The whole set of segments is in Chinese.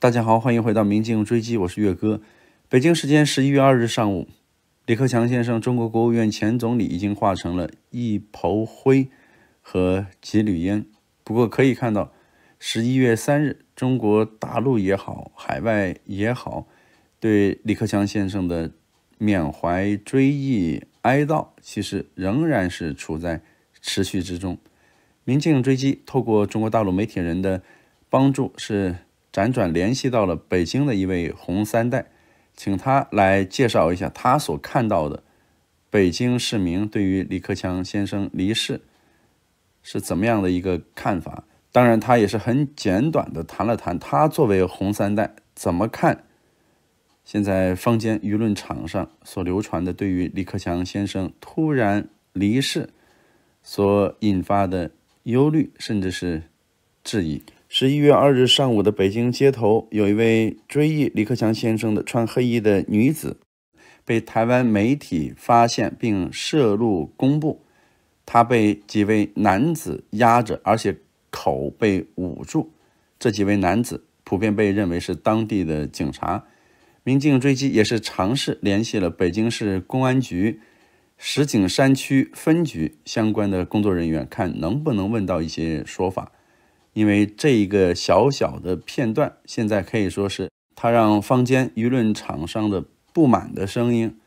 大家好，欢迎回到《明镜追击》，我是岳哥。北京时间十一月二日上午，李克强先生，中国国务院前总理，已经化成了一抔灰和几缕烟。不过可以看到，十一月三日，中国大陆也好，海外也好，对李克强先生的缅怀、追忆、哀悼，其实仍然是处在持续之中。《明镜追击》透过中国大陆媒体人的帮助是。辗转联系到了北京的一位红三代，请他来介绍一下他所看到的北京市民对于李克强先生离世是怎么样的一个看法。当然，他也是很简短的谈了谈，他作为红三代怎么看现在坊间舆论场上所流传的对于李克强先生突然离世所引发的忧虑，甚至是质疑。十一月二日上午的北京街头，有一位追忆李克强先生的穿黑衣的女子，被台湾媒体发现并摄入公布。她被几位男子压着，而且口被捂住。这几位男子普遍被认为是当地的警察。民警追击也是尝试联系了北京市公安局石景山区分局相关的工作人员，看能不能问到一些说法。因为这一个小小的片段，现在可以说是它让坊间舆论场上的不满的声音，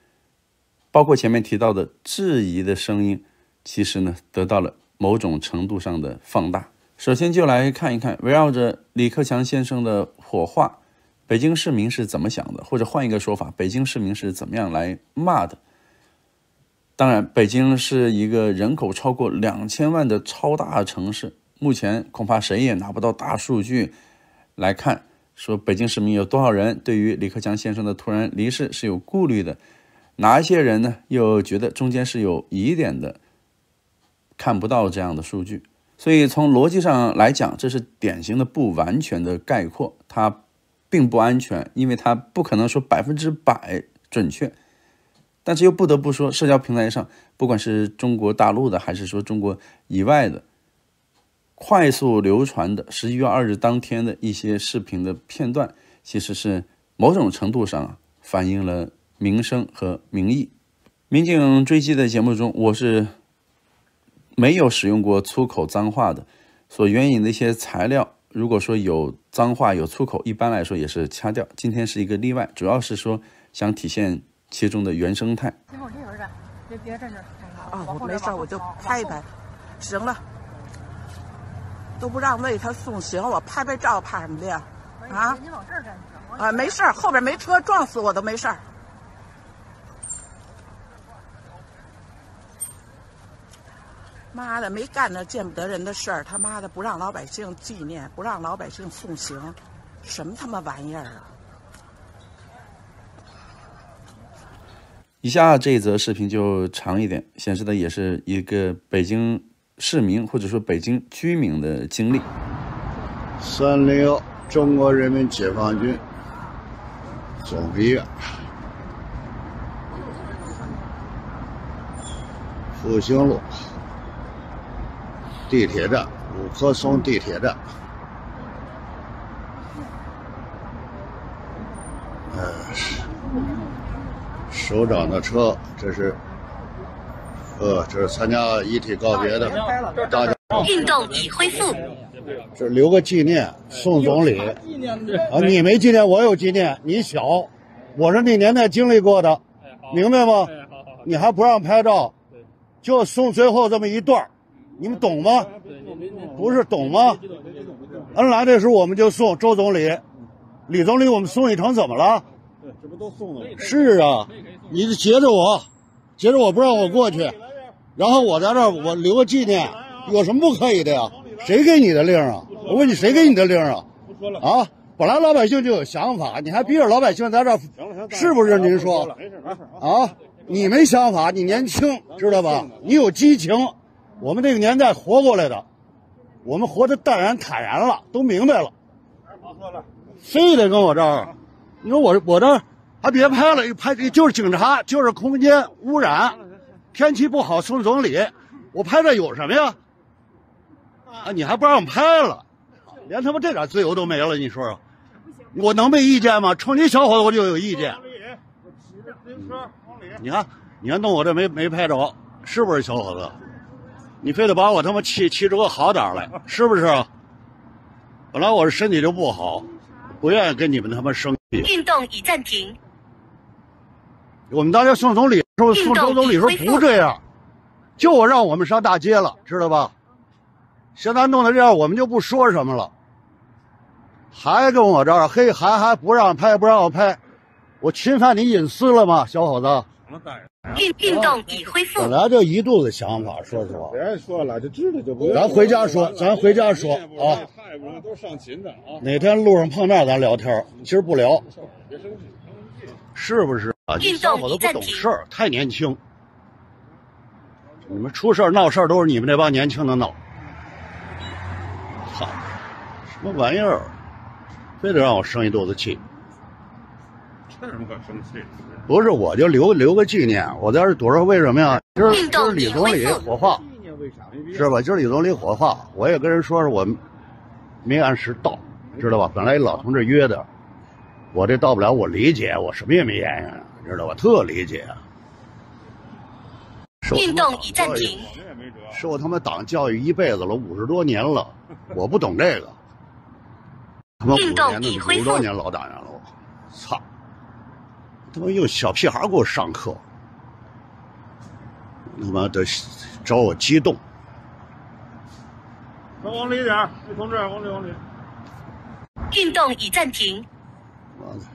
包括前面提到的质疑的声音，其实呢得到了某种程度上的放大。首先就来看一看围绕着李克强先生的火化，北京市民是怎么想的，或者换一个说法，北京市民是怎么样来骂的。当然，北京是一个人口超过两千万的超大城市。目前恐怕谁也拿不到大数据来看，说北京市民有多少人对于李克强先生的突然离世是有顾虑的，哪一些人呢？又觉得中间是有疑点的，看不到这样的数据。所以从逻辑上来讲，这是典型的不完全的概括，它并不安全，因为它不可能说百分之百准确。但是又不得不说，社交平台上，不管是中国大陆的，还是说中国以外的。快速流传的十一月二日当天的一些视频的片段，其实是某种程度上啊反映了民生和民意。民警追击的节目中，我是没有使用过粗口脏话的。所援引的一些材料，如果说有脏话有粗口，一般来说也是掐掉。今天是一个例外，主要是说想体现其中的原生态。听我一会儿，别别站着，啊，我没事，我就拍一拍。行了。都不让为他送行，我拍拍照怕什么的？呀？啊？啊，没事儿，后边没车，撞死我都没事儿。妈的，没干那见不得人的事儿，他妈的不让老百姓纪念，不让老百姓送行，什么他妈玩意儿啊？以下这则视频就长一点，显示的也是一个北京。市民或者说北京居民的经历。三零幺中国人民解放军总医院，复兴路地铁站，五棵松地铁站。嗯，首长的车，这是。呃，这是参加遗体告别的大家。运动已恢复。这留个纪念，送总理。啊，你没纪念，我有纪念。你小，我是那年代经历过的，明白吗？你还不让拍照，就送最后这么一段你们懂吗？不是懂吗？恩来那时候我们就送周总理、李总理，我们送一程怎么了？对，这不都送了是啊，你截着我，截着我不让我过去。然后我在这儿，我留个纪念，有什么不可以的呀？谁给你的令啊？我问你，谁给你的令啊？啊！本来老百姓就有想法，你还逼着老百姓在这儿，是不是？您说，啊！你没想法，你年轻知道吧？你有激情，我们这个年代活过来的，我们活得淡然坦然了，都明白了。了，非得跟我这儿，你说我我这还别拍了，拍就是警察，就是空间污染。天气不好送总理，我拍这有什么呀？啊，你还不让拍了，连他妈这点自由都没了，你说说，我能没意见吗？冲你小伙子我就有意见。你看，你看，弄我这没没拍着，是不是小伙子？你非得把我他妈气气出个好点来，是不是？本来我这身体就不好，不愿意跟你们他妈生气。运动已暂停。我们大家送总理。说周总理说不这样，就我让我们上大街了，知道吧？现在弄的这样，我们就不说什么了。还跟我这儿，嘿，还还不让拍，不让我拍，我侵犯你隐私了吗，小伙子？运运动已恢复。本来就一肚子想法，说实话。别说了，就知道就不。咱回家说，咱回家说啊。太不都上啊。哪天路上碰面咱聊天，今儿不聊。别生气，生气。是不是？啊！你小伙子不懂事儿，太年轻。你们出事儿闹事儿都是你们那帮年轻的闹。操！什么玩意儿？非得让我生一肚子气？这什么敢生气？不是，我就留留个纪念。我在这躲着，为什么呀？今儿今儿李总理火化，是吧？今儿李总理火化，我也跟人说说我没按时到，知道吧？本来一老同志约的，我这到不了，我理解，我什么也没言语。你知道吧？特理解。运动已暂停。受他妈党教育一辈子了，五十多年了，我不懂这个。运动已他妈五年五多年老党员了，我操！他妈又小屁孩给我上课，他妈的找我激动。再往里点儿，李同志，往里往里。运动已暂停。妈的。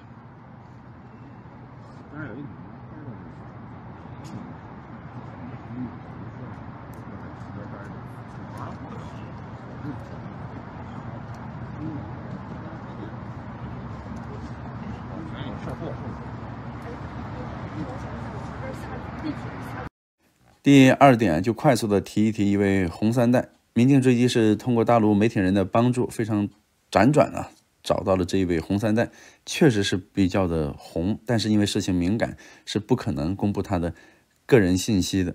第二点，就快速的提一提一位红三代，民进追击是通过大陆媒体人的帮助，非常辗转啊。找到了这一位红三代，确实是比较的红，但是因为事情敏感，是不可能公布他的个人信息的，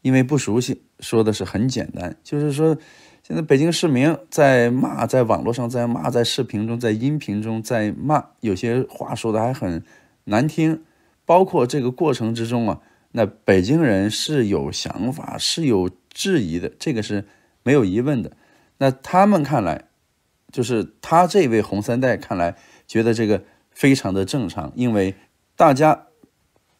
因为不熟悉。说的是很简单，就是说，现在北京市民在骂，在网络上在骂，在视频中在音频中在骂，有些话说的还很难听，包括这个过程之中啊，那北京人是有想法，是有质疑的，这个是没有疑问的。那他们看来。就是他这位红三代，看来觉得这个非常的正常，因为大家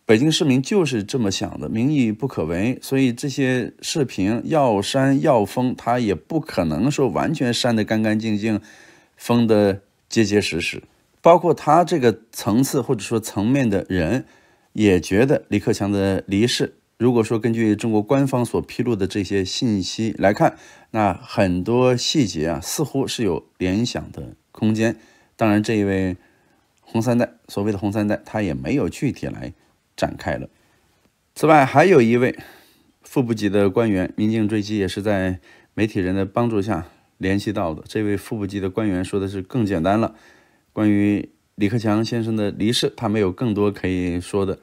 北京市民就是这么想的，民意不可违，所以这些视频要删要封，他也不可能说完全删得干干净净，封得结结实实。包括他这个层次或者说层面的人，也觉得李克强的离世。如果说根据中国官方所披露的这些信息来看，那很多细节啊似乎是有联想的空间。当然，这一位“红三代”所谓的“红三代”，他也没有具体来展开了。此外，还有一位副部级的官员，民警追击也是在媒体人的帮助下联系到的。这位副部级的官员说的是更简单了，关于李克强先生的离世，他没有更多可以说的。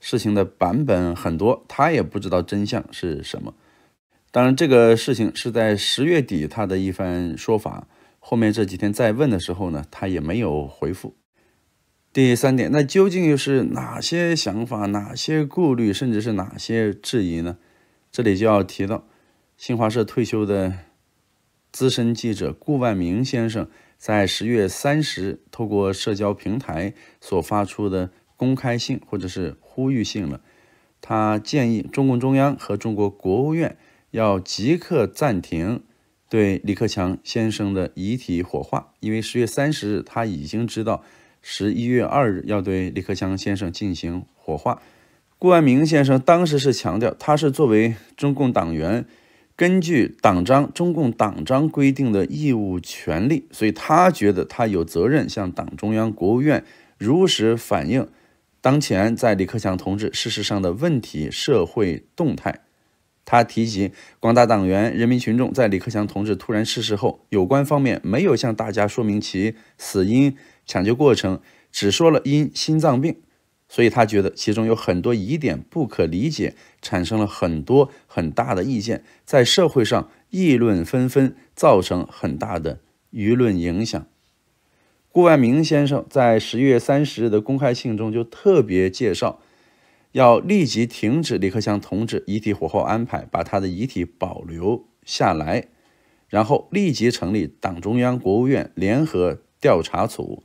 事情的版本很多，他也不知道真相是什么。当然，这个事情是在十月底他的一番说法后面这几天再问的时候呢，他也没有回复。第三点，那究竟又是哪些想法、哪些顾虑，甚至是哪些质疑呢？这里就要提到新华社退休的资深记者顾万明先生在十月三十透过社交平台所发出的。公开性或者是呼吁性了，他建议中共中央和中国国务院要即刻暂停对李克强先生的遗体火化，因为十月三十日他已经知道十一月二日要对李克强先生进行火化。顾万明先生当时是强调，他是作为中共党员，根据党章，中共党章规定的义务权利，所以他觉得他有责任向党中央、国务院如实反映。当前在李克强同志逝世上的问题社会动态，他提及广大党员人民群众在李克强同志突然逝世后，有关方面没有向大家说明其死因、抢救过程，只说了因心脏病，所以他觉得其中有很多疑点不可理解，产生了很多很大的意见，在社会上议论纷纷，造成很大的舆论影响。顾万明先生在十月三十日的公开信中就特别介绍，要立即停止李克强同志遗体火化安排，把他的遗体保留下来，然后立即成立党中央、国务院联合调查组，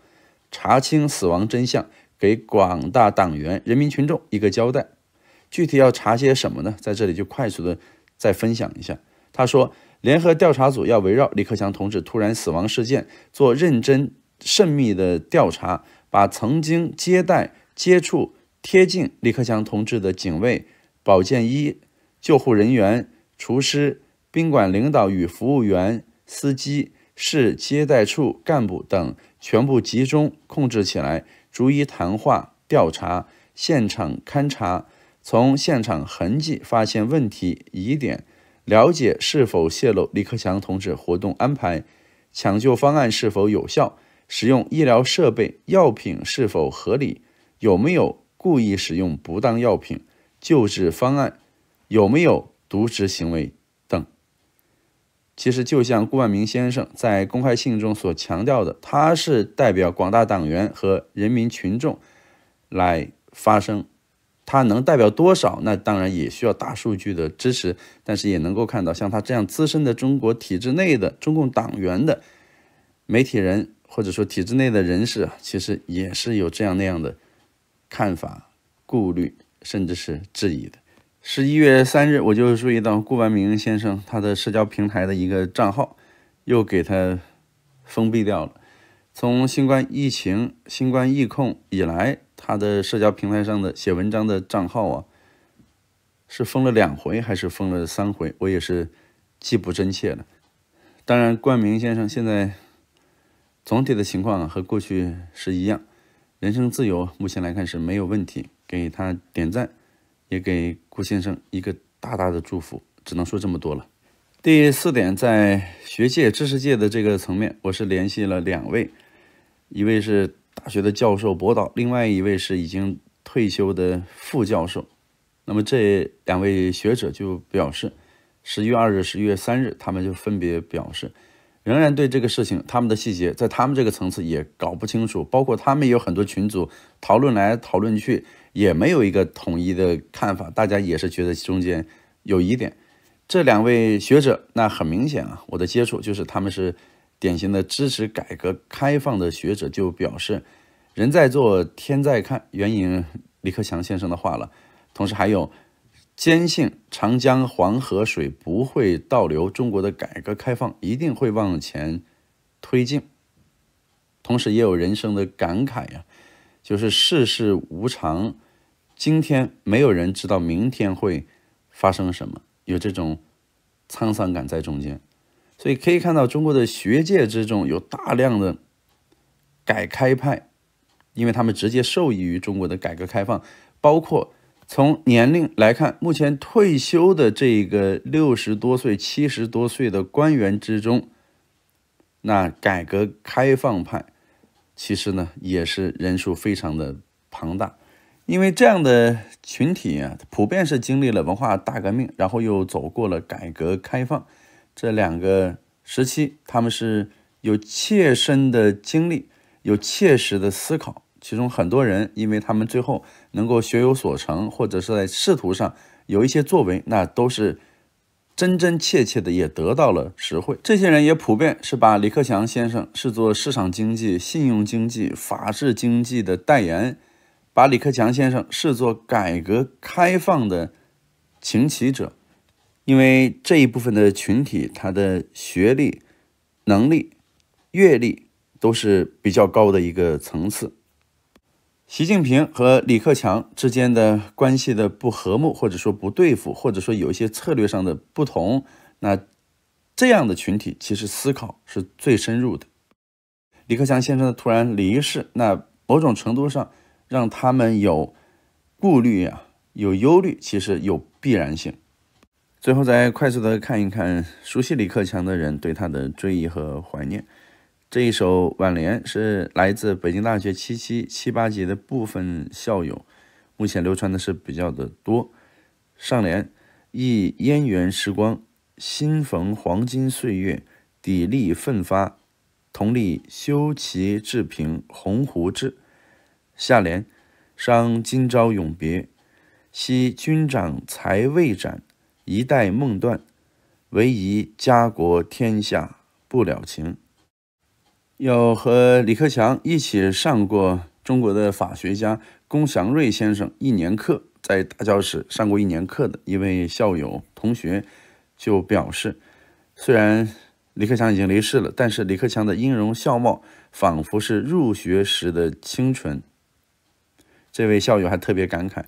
查清死亡真相，给广大党员、人民群众一个交代。具体要查些什么呢？在这里就快速的再分享一下。他说，联合调查组要围绕李克强同志突然死亡事件做认真。慎密的调查，把曾经接待、接触、贴近李克强同志的警卫、保健医、救护人员、厨师、宾馆领导与服务员、司机、市接待处干部等全部集中控制起来，逐一谈话调查，现场勘查，从现场痕迹发现问题疑点，了解是否泄露李克强同志活动安排，抢救方案是否有效。使用医疗设备、药品是否合理，有没有故意使用不当药品？救治方案有没有渎职行为等？其实，就像顾万明先生在公开信中所强调的，他是代表广大党员和人民群众来发声，他能代表多少？那当然也需要大数据的支持，但是也能够看到，像他这样资深的中国体制内的中共党员的媒体人。或者说体制内的人士啊，其实也是有这样那样的看法、顾虑，甚至是质疑的。十一月三日，我就注意到顾万明先生他的社交平台的一个账号又给他封闭掉了。从新冠疫情、新冠疫控以来，他的社交平台上的写文章的账号啊，是封了两回还是封了三回，我也是记不真切了。当然，冠明先生现在。总体的情况和过去是一样，人生自由目前来看是没有问题，给他点赞，也给顾先生一个大大的祝福，只能说这么多了。第四点，在学界、知识界的这个层面，我是联系了两位，一位是大学的教授、博导，另外一位是已经退休的副教授。那么这两位学者就表示，十一月二日、十一月三日，他们就分别表示。仍然对这个事情，他们的细节在他们这个层次也搞不清楚，包括他们有很多群组讨论来讨论去，也没有一个统一的看法。大家也是觉得中间有疑点。这两位学者，那很明显啊，我的接触就是他们是典型的支持改革开放的学者，就表示“人在做，天在看”，援引李克强先生的话了。同时还有。坚信长江黄河水不会倒流，中国的改革开放一定会往前推进。同时，也有人生的感慨呀，就是世事无常，今天没有人知道明天会发生什么，有这种沧桑感在中间。所以可以看到，中国的学界之中有大量的改开派，因为他们直接受益于中国的改革开放，包括。从年龄来看，目前退休的这个六十多岁、七十多岁的官员之中，那改革开放派其实呢也是人数非常的庞大，因为这样的群体啊，普遍是经历了文化大革命，然后又走过了改革开放这两个时期，他们是有切身的经历，有切实的思考，其中很多人，因为他们最后。能够学有所成，或者是在仕途上有一些作为，那都是真真切切的，也得到了实惠。这些人也普遍是把李克强先生视作市场经济、信用经济、法治经济的代言，把李克强先生视作改革开放的擎旗者，因为这一部分的群体，他的学历、能力、阅历都是比较高的一个层次。习近平和李克强之间的关系的不和睦，或者说不对付，或者说有一些策略上的不同，那这样的群体其实思考是最深入的。李克强先生的突然离世，那某种程度上让他们有顾虑啊，有忧虑，其实有必然性。最后再快速的看一看，熟悉李克强的人对他的追忆和怀念。这一首挽联是来自北京大学七七七八级的部分校友，目前流传的是比较的多。上联：忆燕园时光，心逢黄金岁月，砥砺奋发，同力修齐治平鸿鹄志。下联：伤今朝永别，惜君长才未展，一代梦断，唯疑家国天下不了情。有和李克强一起上过中国的法学家龚祥瑞先生一年课，在大教室上过一年课的一位校友同学，就表示，虽然李克强已经离世了，但是李克强的音容笑貌仿佛是入学时的清纯。这位校友还特别感慨，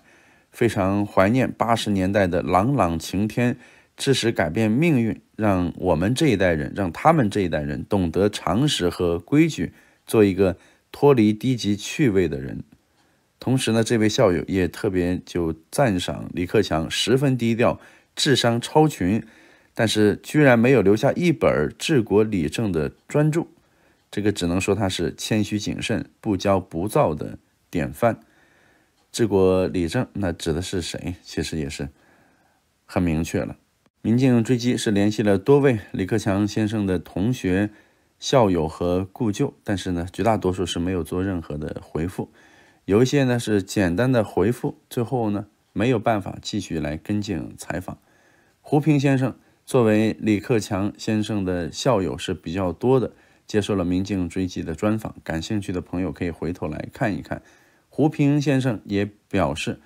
非常怀念八十年代的朗朗晴天。致使改变命运，让我们这一代人，让他们这一代人懂得常识和规矩，做一个脱离低级趣味的人。同时呢，这位校友也特别就赞赏李克强十分低调，智商超群，但是居然没有留下一本治国理政的专著，这个只能说他是谦虚谨慎、不骄不躁的典范。治国理政那指的是谁？其实也是很明确了。民警追击是联系了多位李克强先生的同学、校友和故旧，但是呢，绝大多数是没有做任何的回复，有一些呢是简单的回复，最后呢没有办法继续来跟进采访。胡平先生作为李克强先生的校友是比较多的，接受了民警追击的专访。感兴趣的朋友可以回头来看一看。胡平先生也表示，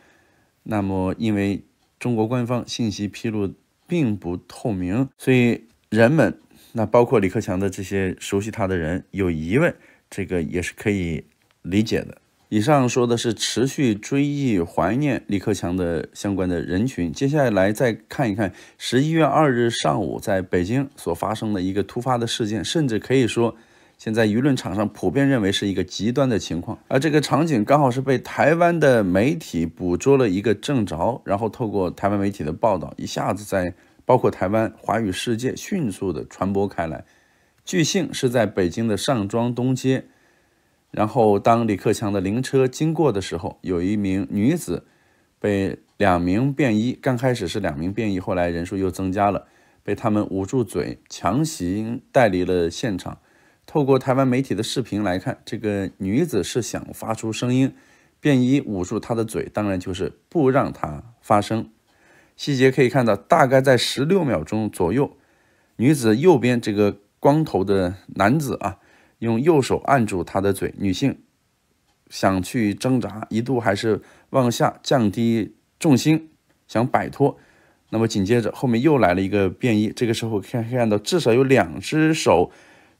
那么因为中国官方信息披露。并不透明，所以人们，那包括李克强的这些熟悉他的人有疑问，这个也是可以理解的。以上说的是持续追忆、怀念李克强的相关的人群。接下来再看一看十一月二日上午在北京所发生的一个突发的事件，甚至可以说。现在舆论场上普遍认为是一个极端的情况，而这个场景刚好是被台湾的媒体捕捉了一个正着，然后透过台湾媒体的报道，一下子在包括台湾华语世界迅速的传播开来。据信是在北京的上庄东街，然后当李克强的灵车经过的时候，有一名女子被两名便衣，刚开始是两名便衣，后来人数又增加了，被他们捂住嘴，强行带离了现场。透过台湾媒体的视频来看，这个女子是想发出声音，便衣捂住她的嘴，当然就是不让她发声。细节可以看到，大概在十六秒钟左右，女子右边这个光头的男子啊，用右手按住她的嘴，女性想去挣扎，一度还是往下降低重心想摆脱。那么紧接着后面又来了一个便衣，这个时候可以看到至少有两只手。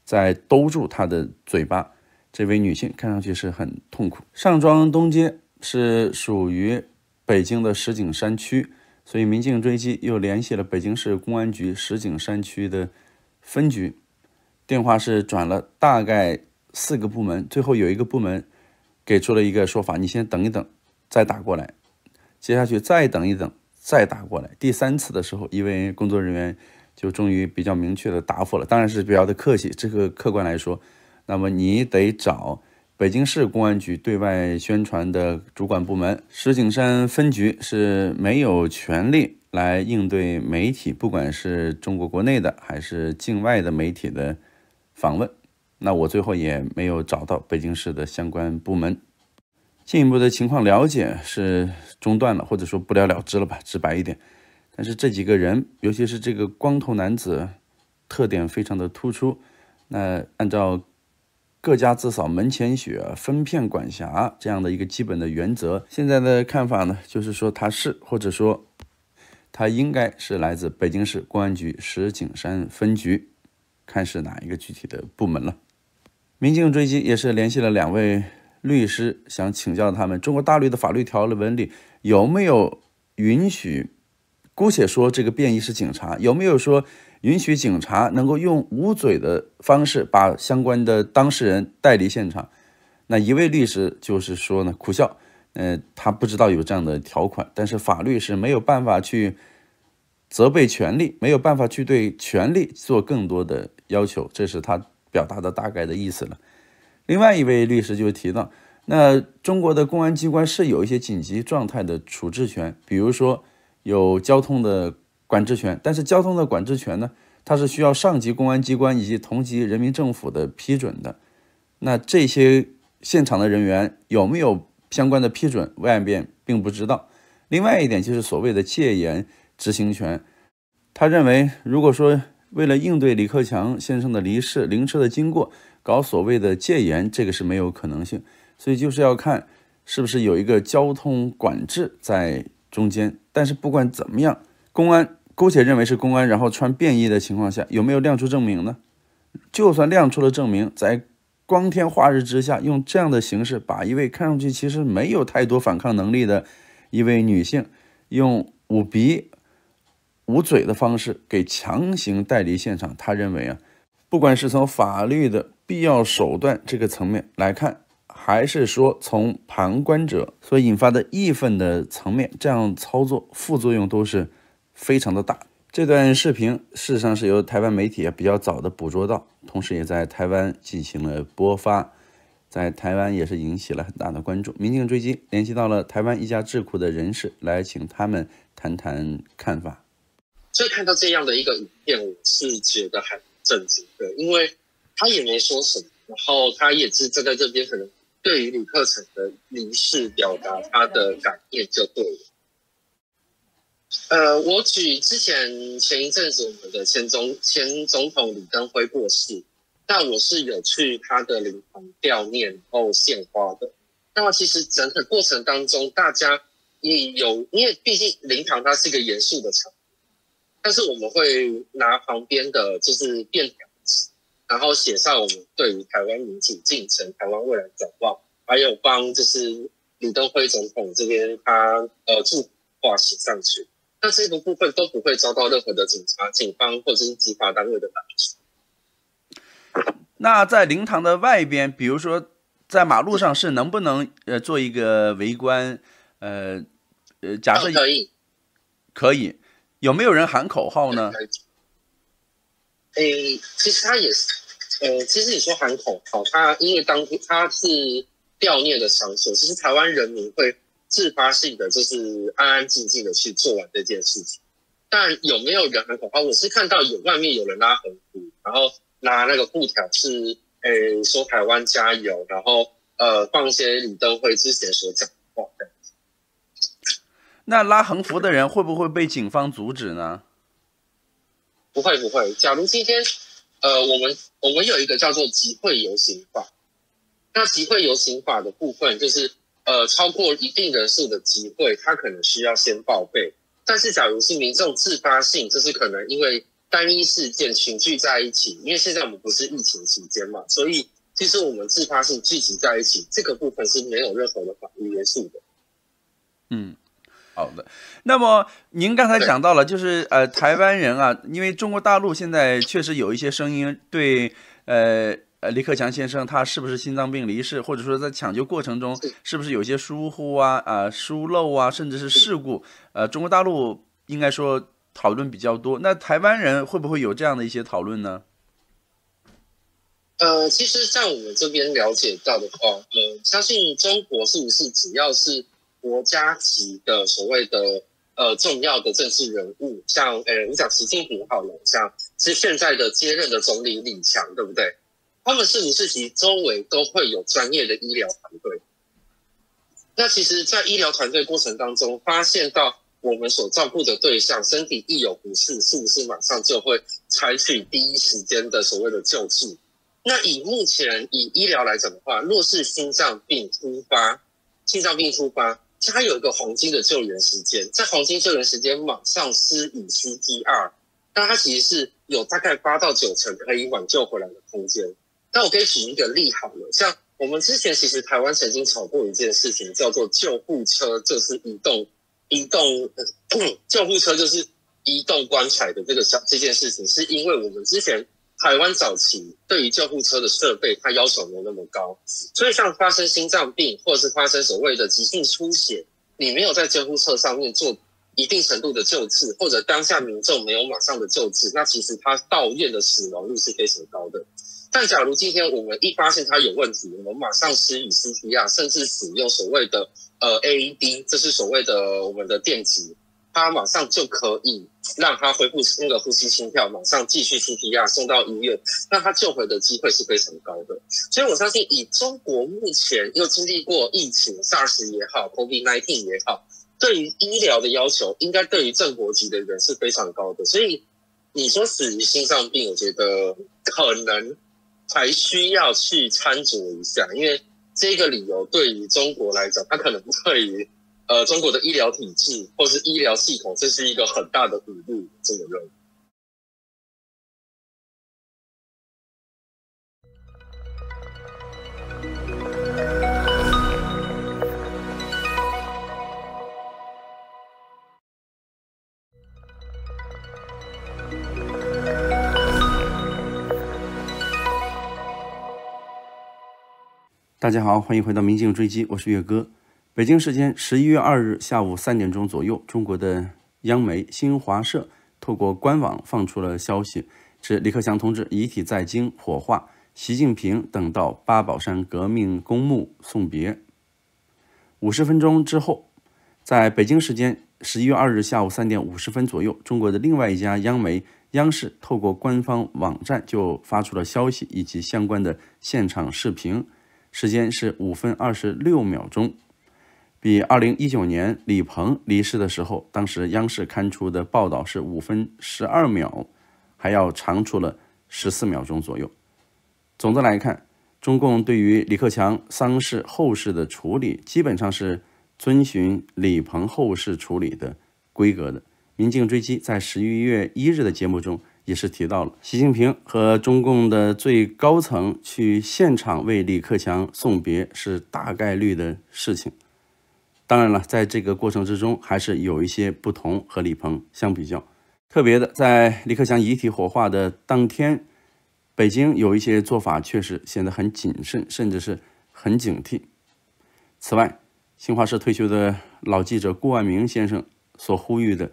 在兜住她的嘴巴，这位女性看上去是很痛苦。上庄东街是属于北京的石景山区，所以民警追击又联系了北京市公安局石景山区的分局，电话是转了大概四个部门，最后有一个部门给出了一个说法：你先等一等，再打过来。接下去再等一等，再打过来。第三次的时候，一位工作人员。就终于比较明确的答复了，当然是比较的客气。这个客观来说，那么你得找北京市公安局对外宣传的主管部门，石景山分局是没有权利来应对媒体，不管是中国国内的还是境外的媒体的访问。那我最后也没有找到北京市的相关部门，进一步的情况了解是中断了，或者说不了了之了吧？直白一点。但是这几个人，尤其是这个光头男子，特点非常的突出。那按照“各家自扫门前雪，分片管辖”这样的一个基本的原则，现在的看法呢，就是说他是，或者说他应该是来自北京市公安局石景山分局，看是哪一个具体的部门了。民警追击也是联系了两位律师，想请教他们：中国大律的法律条文里有没有允许？姑且说这个便衣是警察，有没有说允许警察能够用捂嘴的方式把相关的当事人带离现场？那一位律师就是说呢，苦笑，呃，他不知道有这样的条款，但是法律是没有办法去责备权利，没有办法去对权利做更多的要求，这是他表达的大概的意思了。另外一位律师就提到，那中国的公安机关是有一些紧急状态的处置权，比如说。有交通的管制权，但是交通的管制权呢，它是需要上级公安机关以及同级人民政府的批准的。那这些现场的人员有没有相关的批准，外面并不知道。另外一点就是所谓的戒严执行权，他认为，如果说为了应对李克强先生的离世灵车的经过搞所谓的戒严，这个是没有可能性。所以就是要看是不是有一个交通管制在。中间，但是不管怎么样，公安姑且认为是公安，然后穿便衣的情况下，有没有亮出证明呢？就算亮出了证明，在光天化日之下，用这样的形式把一位看上去其实没有太多反抗能力的一位女性，用捂鼻、捂嘴的方式给强行带离现场，他认为啊，不管是从法律的必要手段这个层面来看。还是说从旁观者所引发的义愤的层面，这样操作副作用都是非常的大。这段视频事实上是由台湾媒体啊比较早的捕捉到，同时也在台湾进行了播发，在台湾也是引起了很大的关注。民警追击，联系到了台湾一家智库的人士来请他们谈谈看法。所以看到这样的一个影片我是觉得很震惊的，因为他也没说什么，然后他也是站在这边可能。对于李克诚的离世，表达他的感念就对了。呃，我举之前前一阵子我们的前总前总统李登辉过世，那我是有去他的灵堂吊念后献花的。那其实整个过程当中，大家也有因为毕竟灵堂它是一个严肃的场，但是我们会拿旁边的就是电。然后写上我们对于台湾民主进程、台湾未来展望，还有帮就是李登辉总统这边他呃驻话写上去，那这个部分都不会遭到任何的警察、警方或者是执法单位的打击。那在灵堂的外边，比如说在马路上是能不能呃做一个围观？呃呃，假设可以，可以，有没有人喊口号呢？诶，其实他也是。呃，其实你说喊口号，他因为当初他是掉念的场所，其实台湾人民会自发性的就是安安静静的去做完这件事情。但有没有人喊口号？我是看到有外面有人拉横幅，然后拉那个布条是，诶说台湾加油，然后呃放一些李登辉之前所讲话的。那拉横幅的人会不会被警方阻止呢？不会不会，假如今天。呃，我们我们有一个叫做集会游行法，那集会游行法的部分就是，呃，超过一定人数的集会，它可能需要先报备。但是，假如是民众自发性，就是可能因为单一事件群聚在一起，因为现在我们不是疫情期间嘛，所以其实我们自发性聚集在一起，这个部分是没有任何的法律约束的。嗯。好的，那么您刚才讲到了，就是呃，台湾人啊，因为中国大陆现在确实有一些声音对，呃呃，李克强先生他是不是心脏病离世，或者说在抢救过程中是不是有些疏忽啊、啊疏漏啊，甚至是事故？呃，中国大陆应该说讨论比较多，那台湾人会不会有这样的一些讨论呢？呃，其实在我们这边了解到的话，呃，相信中国是不是只要是。国家级的所谓的呃重要的政治人物，像呃，我讲习近平好了，像是现在的接任的总理李强，对不对？他们是不，是其周围都会有专业的医疗团队。那其实，在医疗团队过程当中，发现到我们所照顾的对象身体一有不适，是不是马上就会采取第一时间的所谓的救治？那以目前以医疗来讲的话，若是心脏病突发，心脏病突发。它有一个黄金的救援时间，在黄金救援时间马上施以 c D r 那它其实是有大概八到九成可以挽救回来的空间。那我可以举一个例好了，像我们之前其实台湾曾经炒过一件事情，叫做救护车就是移动移动 救护车就是移动棺材的这个小，这件事情，是因为我们之前。台湾早期对于救护车的设备，它要求没有那么高，所以像发生心脏病或者是发生所谓的急性出血，你没有在救护车上面做一定程度的救治，或者当下民众没有马上的救治，那其实他到院的死亡率是非常高的。但假如今天我们一发现他有问题，我们马上施予施压，甚至使用所谓的呃 AED，这是所谓的我们的电子。他马上就可以让他恢复那个呼吸心跳，马上继续去 T 管送到医院，那他救回的机会是非常高的。所以我相信，以中国目前又经历过疫情、SARS 也好、COVID-19 也好，对于医疗的要求，应该对于正国级的人是非常高的。所以你说死于心脏病，我觉得可能还需要去参酌一下，因为这个理由对于中国来讲，他可能对于。呃，中国的医疗体制或是医疗系统，这是一个很大的赌注。这个任务。大家好，欢迎回到《民进追击》，我是岳哥。北京时间十一月二日下午三点钟左右，中国的央媒新华社透过官网放出了消息：，指李克强同志遗体在京火化，习近平等到八宝山革命公墓送别。五十分钟之后，在北京时间十一月二日下午三点五十分左右，中国的另外一家央媒央视透过官方网站就发出了消息以及相关的现场视频，时间是五分二十六秒钟。比二零一九年李鹏离世的时候，当时央视刊出的报道是五分十二秒，还要长出了十四秒钟左右。总的来看，中共对于李克强丧事后事的处理，基本上是遵循李鹏后事处理的规格的。《民进追击》在十一月一日的节目中也是提到了，习近平和中共的最高层去现场为李克强送别是大概率的事情。当然了，在这个过程之中，还是有一些不同和李鹏相比较。特别的，在李克强遗体火化的当天，北京有一些做法确实显得很谨慎，甚至是很警惕。此外，新华社退休的老记者顾万明先生所呼吁的，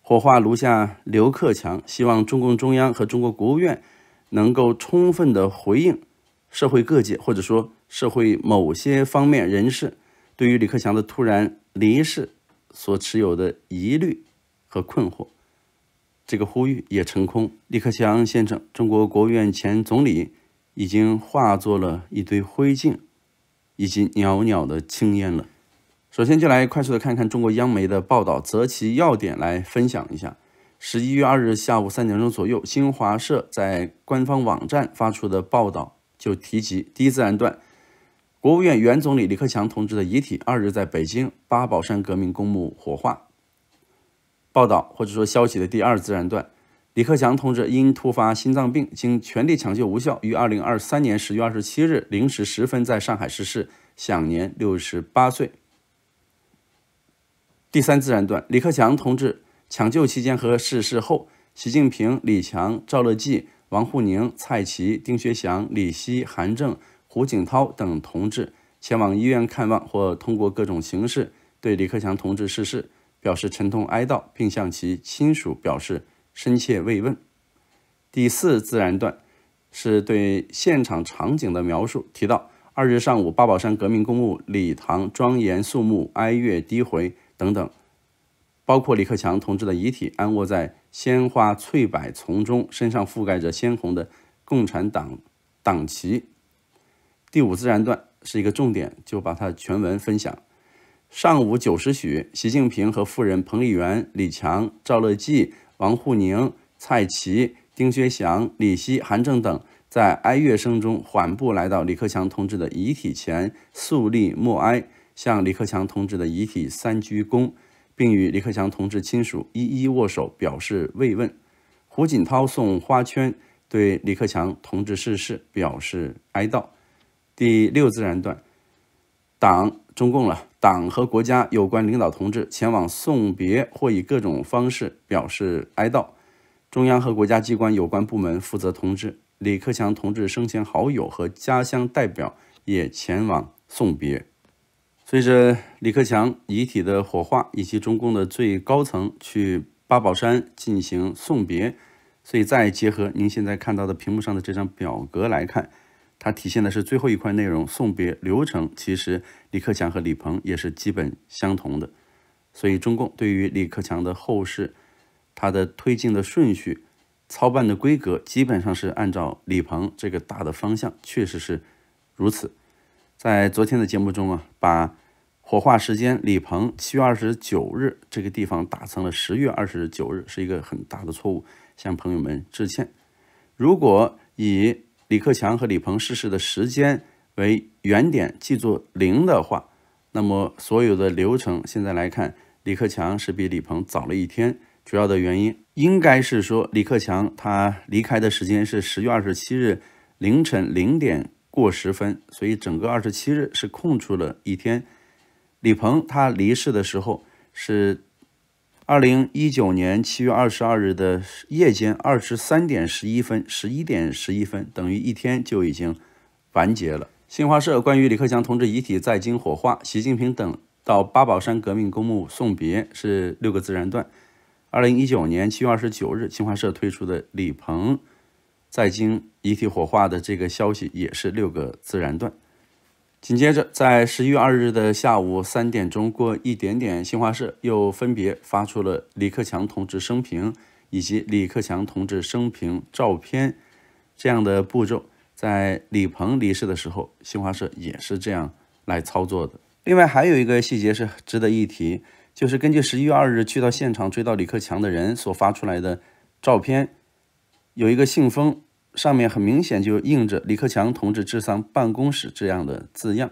火化炉下刘克强，希望中共中央和中国国务院能够充分的回应社会各界，或者说社会某些方面人士。对于李克强的突然离世，所持有的疑虑和困惑，这个呼吁也成空。李克强先生，中国国务院前总理，已经化作了一堆灰烬，以及袅袅的青烟了。首先，就来快速的看看中国央媒的报道，择其要点来分享一下。十一月二日下午三点钟左右，新华社在官方网站发出的报道就提及第一自然段。国务院原总理李克强同志的遗体二日在北京八宝山革命公墓火化。报道或者说消息的第二自然段：李克强同志因突发心脏病，经全力抢救无效，于二零二三年十月二十七日零时十分在上海逝世，享年六十八岁。第三自然段：李克强同志抢救期间和逝世后，习近平、李强、赵乐际、王沪宁、蔡奇、丁薛祥、李希、韩正。胡锦涛等同志前往医院看望，或通过各种形式对李克强同志逝世表示沉痛哀悼，并向其亲属表示深切慰问。第四自然段是对现场场景的描述，提到二日上午八宝山革命公墓礼堂庄严肃穆，哀乐低回等等，包括李克强同志的遗体安卧在鲜花翠柏丛中，身上覆盖着鲜红的共产党党旗。第五自然段是一个重点，就把它全文分享。上午九时许，习近平和夫人彭丽媛、李强、赵乐际、王沪宁、蔡奇、丁薛祥、李希、韩正等在哀乐声中缓步来到李克强同志的遗体前肃立默哀，向李克强同志的遗体三鞠躬，并与李克强同志亲属一一握手表示慰问。胡锦涛送花圈，对李克强同志逝世表示哀悼。第六自然段，党中共了党和国家有关领导同志前往送别或以各种方式表示哀悼，中央和国家机关有关部门负责同志、李克强同志生前好友和家乡代表也前往送别。随着李克强遗体的火化以及中共的最高层去八宝山进行送别，所以再结合您现在看到的屏幕上的这张表格来看。它体现的是最后一块内容，送别流程其实李克强和李鹏也是基本相同的，所以中共对于李克强的后事，它的推进的顺序、操办的规格基本上是按照李鹏这个大的方向，确实是如此。在昨天的节目中啊，把火化时间李鹏七月二十九日这个地方打成了十月二十九日，是一个很大的错误，向朋友们致歉。如果以李克强和李鹏逝世的时间为原点，记住零的话，那么所有的流程现在来看，李克强是比李鹏早了一天。主要的原因应该是说，李克强他离开的时间是十月二十七日凌晨零点过十分，所以整个二十七日是空出了一天。李鹏他离世的时候是。二零一九年七月二十二日的夜间二十三点十一分，十一点十一分，等于一天就已经完结了。新华社关于李克强同志遗体在京火化，习近平等到八宝山革命公墓送别，是六个自然段。二零一九年七月二十九日，新华社推出的李鹏在京遗体火化的这个消息也是六个自然段。紧接着，在十一月二日的下午三点钟过一点点，新华社又分别发出了李克强同志生平以及李克强同志生平照片这样的步骤。在李鹏离世的时候，新华社也是这样来操作的。另外，还有一个细节是值得一提，就是根据十一月二日去到现场追悼李克强的人所发出来的照片，有一个信封。上面很明显就印着李克强同志治丧办公室这样的字样。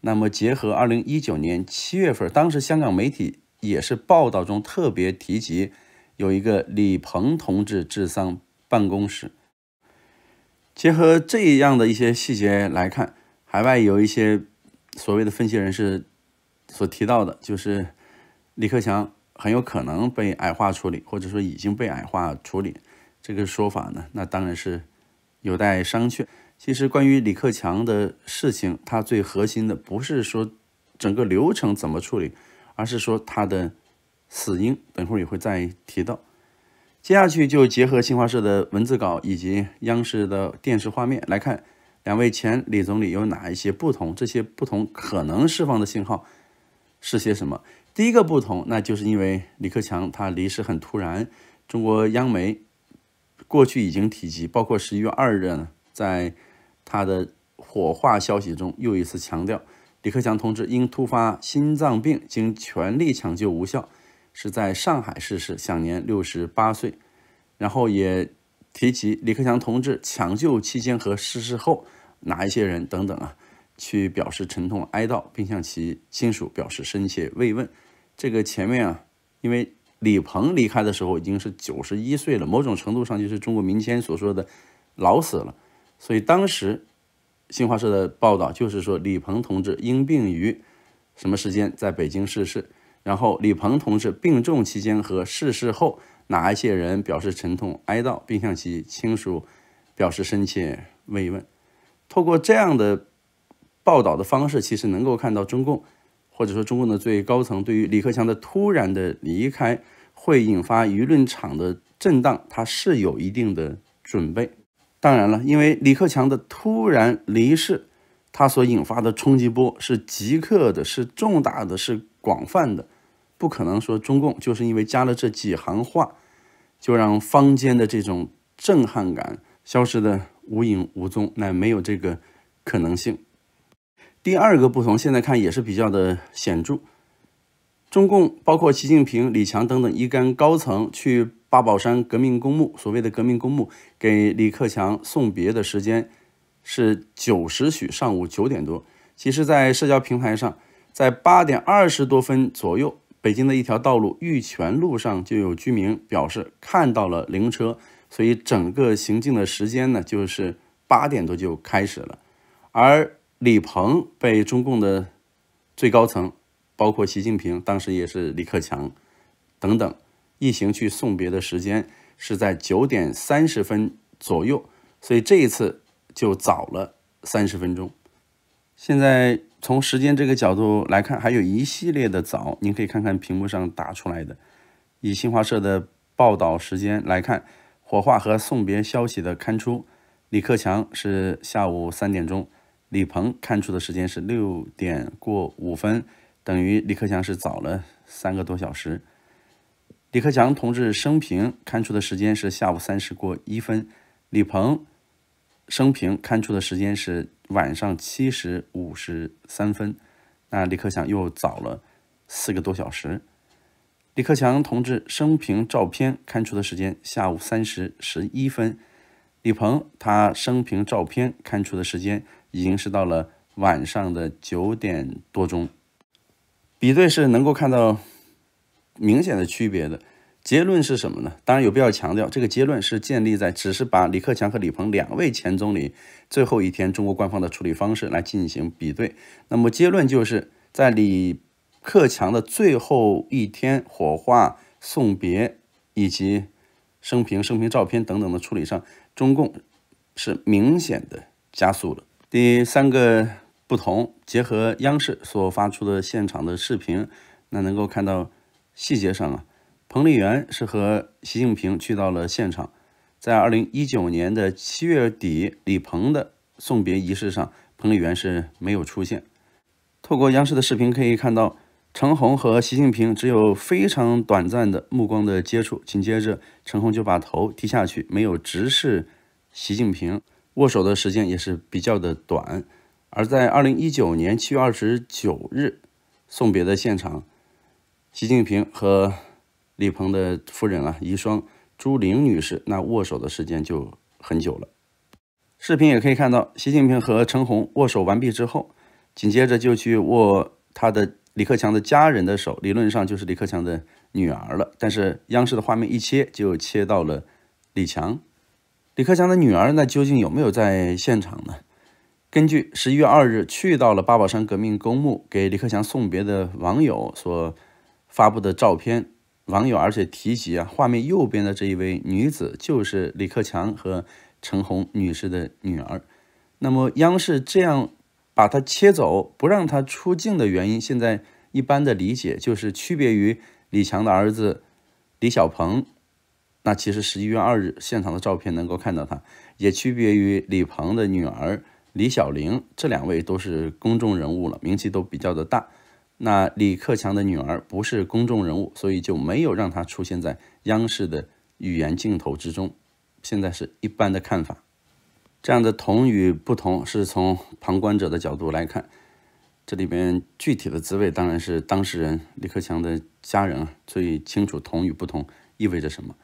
那么结合二零一九年七月份，当时香港媒体也是报道中特别提及有一个李鹏同志治丧办公室。结合这样的一些细节来看，海外有一些所谓的分析人士所提到的，就是李克强很有可能被矮化处理，或者说已经被矮化处理这个说法呢，那当然是。有待商榷。其实，关于李克强的事情，他最核心的不是说整个流程怎么处理，而是说他的死因。等会儿也会再提到。接下去就结合新华社的文字稿以及央视的电视画面来看，两位前李总理有哪一些不同？这些不同可能释放的信号是些什么？第一个不同，那就是因为李克强他离世很突然，中国央媒。过去已经提及，包括十一月二日，在他的火化消息中又一次强调，李克强同志因突发心脏病，经全力抢救无效，是在上海逝世，享年六十八岁。然后也提及李克强同志抢救期间和逝世后哪一些人等等啊，去表示沉痛哀悼，并向其亲属表示深切慰问。这个前面啊，因为。李鹏离开的时候已经是九十一岁了，某种程度上就是中国民间所说的“老死了”。所以当时新华社的报道就是说，李鹏同志因病于什么时间在北京逝世。然后李鹏同志病重期间和逝世后，哪一些人表示沉痛哀悼，并向其亲属表示深切慰问。透过这样的报道的方式，其实能够看到中共或者说中共的最高层对于李克强的突然的离开。会引发舆论场的震荡，他是有一定的准备。当然了，因为李克强的突然离世，他所引发的冲击波是即刻的、是重大的、是广泛的，不可能说中共就是因为加了这几行话，就让坊间的这种震撼感消失的无影无踪，那没有这个可能性。第二个不同，现在看也是比较的显著。中共包括习近平、李强等等一干高层去八宝山革命公墓，所谓的革命公墓给李克强送别的时间是九时许，上午九点多。其实在社交平台上，在八点二十多分左右，北京的一条道路玉泉路上就有居民表示看到了灵车，所以整个行进的时间呢，就是八点多就开始了。而李鹏被中共的最高层。包括习近平，当时也是李克强，等等，一行去送别的时间是在九点三十分左右，所以这一次就早了三十分钟。现在从时间这个角度来看，还有一系列的早，您可以看看屏幕上打出来的。以新华社的报道时间来看，火化和送别消息的刊出，李克强是下午三点钟，李鹏刊出的时间是六点过五分。等于李克强是早了三个多小时。李克强同志生平刊出的时间是下午三时过一分，李鹏生平刊出的时间是晚上七时五十三分，那李克强又早了四个多小时。李克强同志生平照片刊出的时间下午三时十一分，李鹏他生平照片刊出的时间已经是到了晚上的九点多钟。比对是能够看到明显的区别的，结论是什么呢？当然有必要强调，这个结论是建立在只是把李克强和李鹏两位前总理最后一天中国官方的处理方式来进行比对。那么结论就是在李克强的最后一天火化、送别以及生平、生平照片等等的处理上，中共是明显的加速了。第三个。不同，结合央视所发出的现场的视频，那能够看到细节上啊，彭丽媛是和习近平去到了现场，在二零一九年的七月底，李鹏的送别仪式上，彭丽媛是没有出现。透过央视的视频可以看到，陈红和习近平只有非常短暂的目光的接触，紧接着陈红就把头低下去，没有直视习近平，握手的时间也是比较的短。而在二零一九年七月二十九日，送别的现场，习近平和李鹏的夫人啊，遗孀朱玲女士那握手的时间就很久了。视频也可以看到，习近平和陈红握手完毕之后，紧接着就去握他的李克强的家人的手，理论上就是李克强的女儿了。但是央视的画面一切就切到了李强，李克强的女儿那究竟有没有在现场呢？根据十一月二日去到了八宝山革命公墓给李克强送别的网友所发布的照片，网友而且提及啊，画面右边的这一位女子就是李克强和陈红女士的女儿。那么，央视这样把她切走，不让她出镜的原因，现在一般的理解就是区别于李强的儿子李小鹏。那其实十一月二日现场的照片能够看到她，也区别于李鹏的女儿。李小玲这两位都是公众人物了，名气都比较的大。那李克强的女儿不是公众人物，所以就没有让她出现在央视的语言镜头之中。现在是一般的看法，这样的同与不同是从旁观者的角度来看，这里边具体的滋味当然是当事人李克强的家人啊最清楚同与不同意味着什么。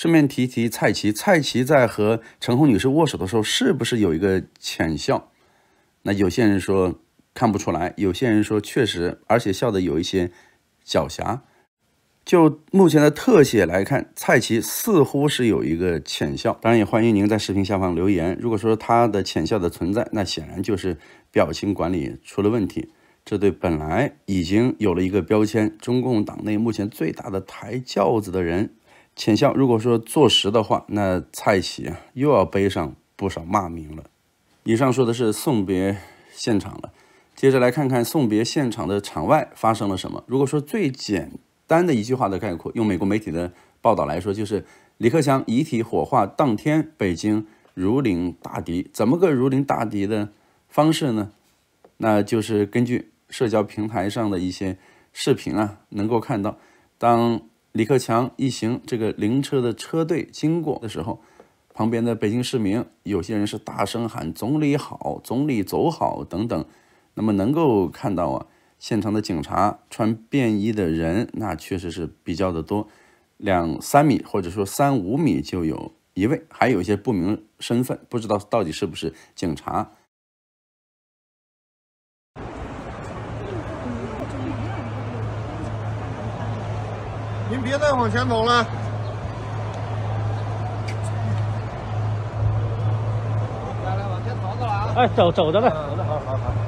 顺便提提蔡奇，蔡奇在和陈红女士握手的时候，是不是有一个浅笑？那有些人说看不出来，有些人说确实，而且笑的有一些狡黠。就目前的特写来看，蔡奇似乎是有一个浅笑。当然，也欢迎您在视频下方留言。如果说他的浅笑的存在，那显然就是表情管理出了问题。这对本来已经有了一个标签——中共党内目前最大的抬轿子的人。浅笑，如果说坐实的话，那蔡奇又要背上不少骂名了。以上说的是送别现场了，接着来看看送别现场的场外发生了什么。如果说最简单的一句话的概括，用美国媒体的报道来说，就是李克强遗体火化当天，北京如临大敌。怎么个如临大敌的方式呢？那就是根据社交平台上的一些视频啊，能够看到当。李克强一行这个灵车的车队经过的时候，旁边的北京市民有些人是大声喊“总理好，总理走好”等等。那么能够看到啊，现场的警察穿便衣的人，那确实是比较的多，两三米或者说三五米就有一位，还有一些不明身份，不知道到底是不是警察。您别再往前走了，来来往前走着了啊！哎，走走着呗，走着，好好好。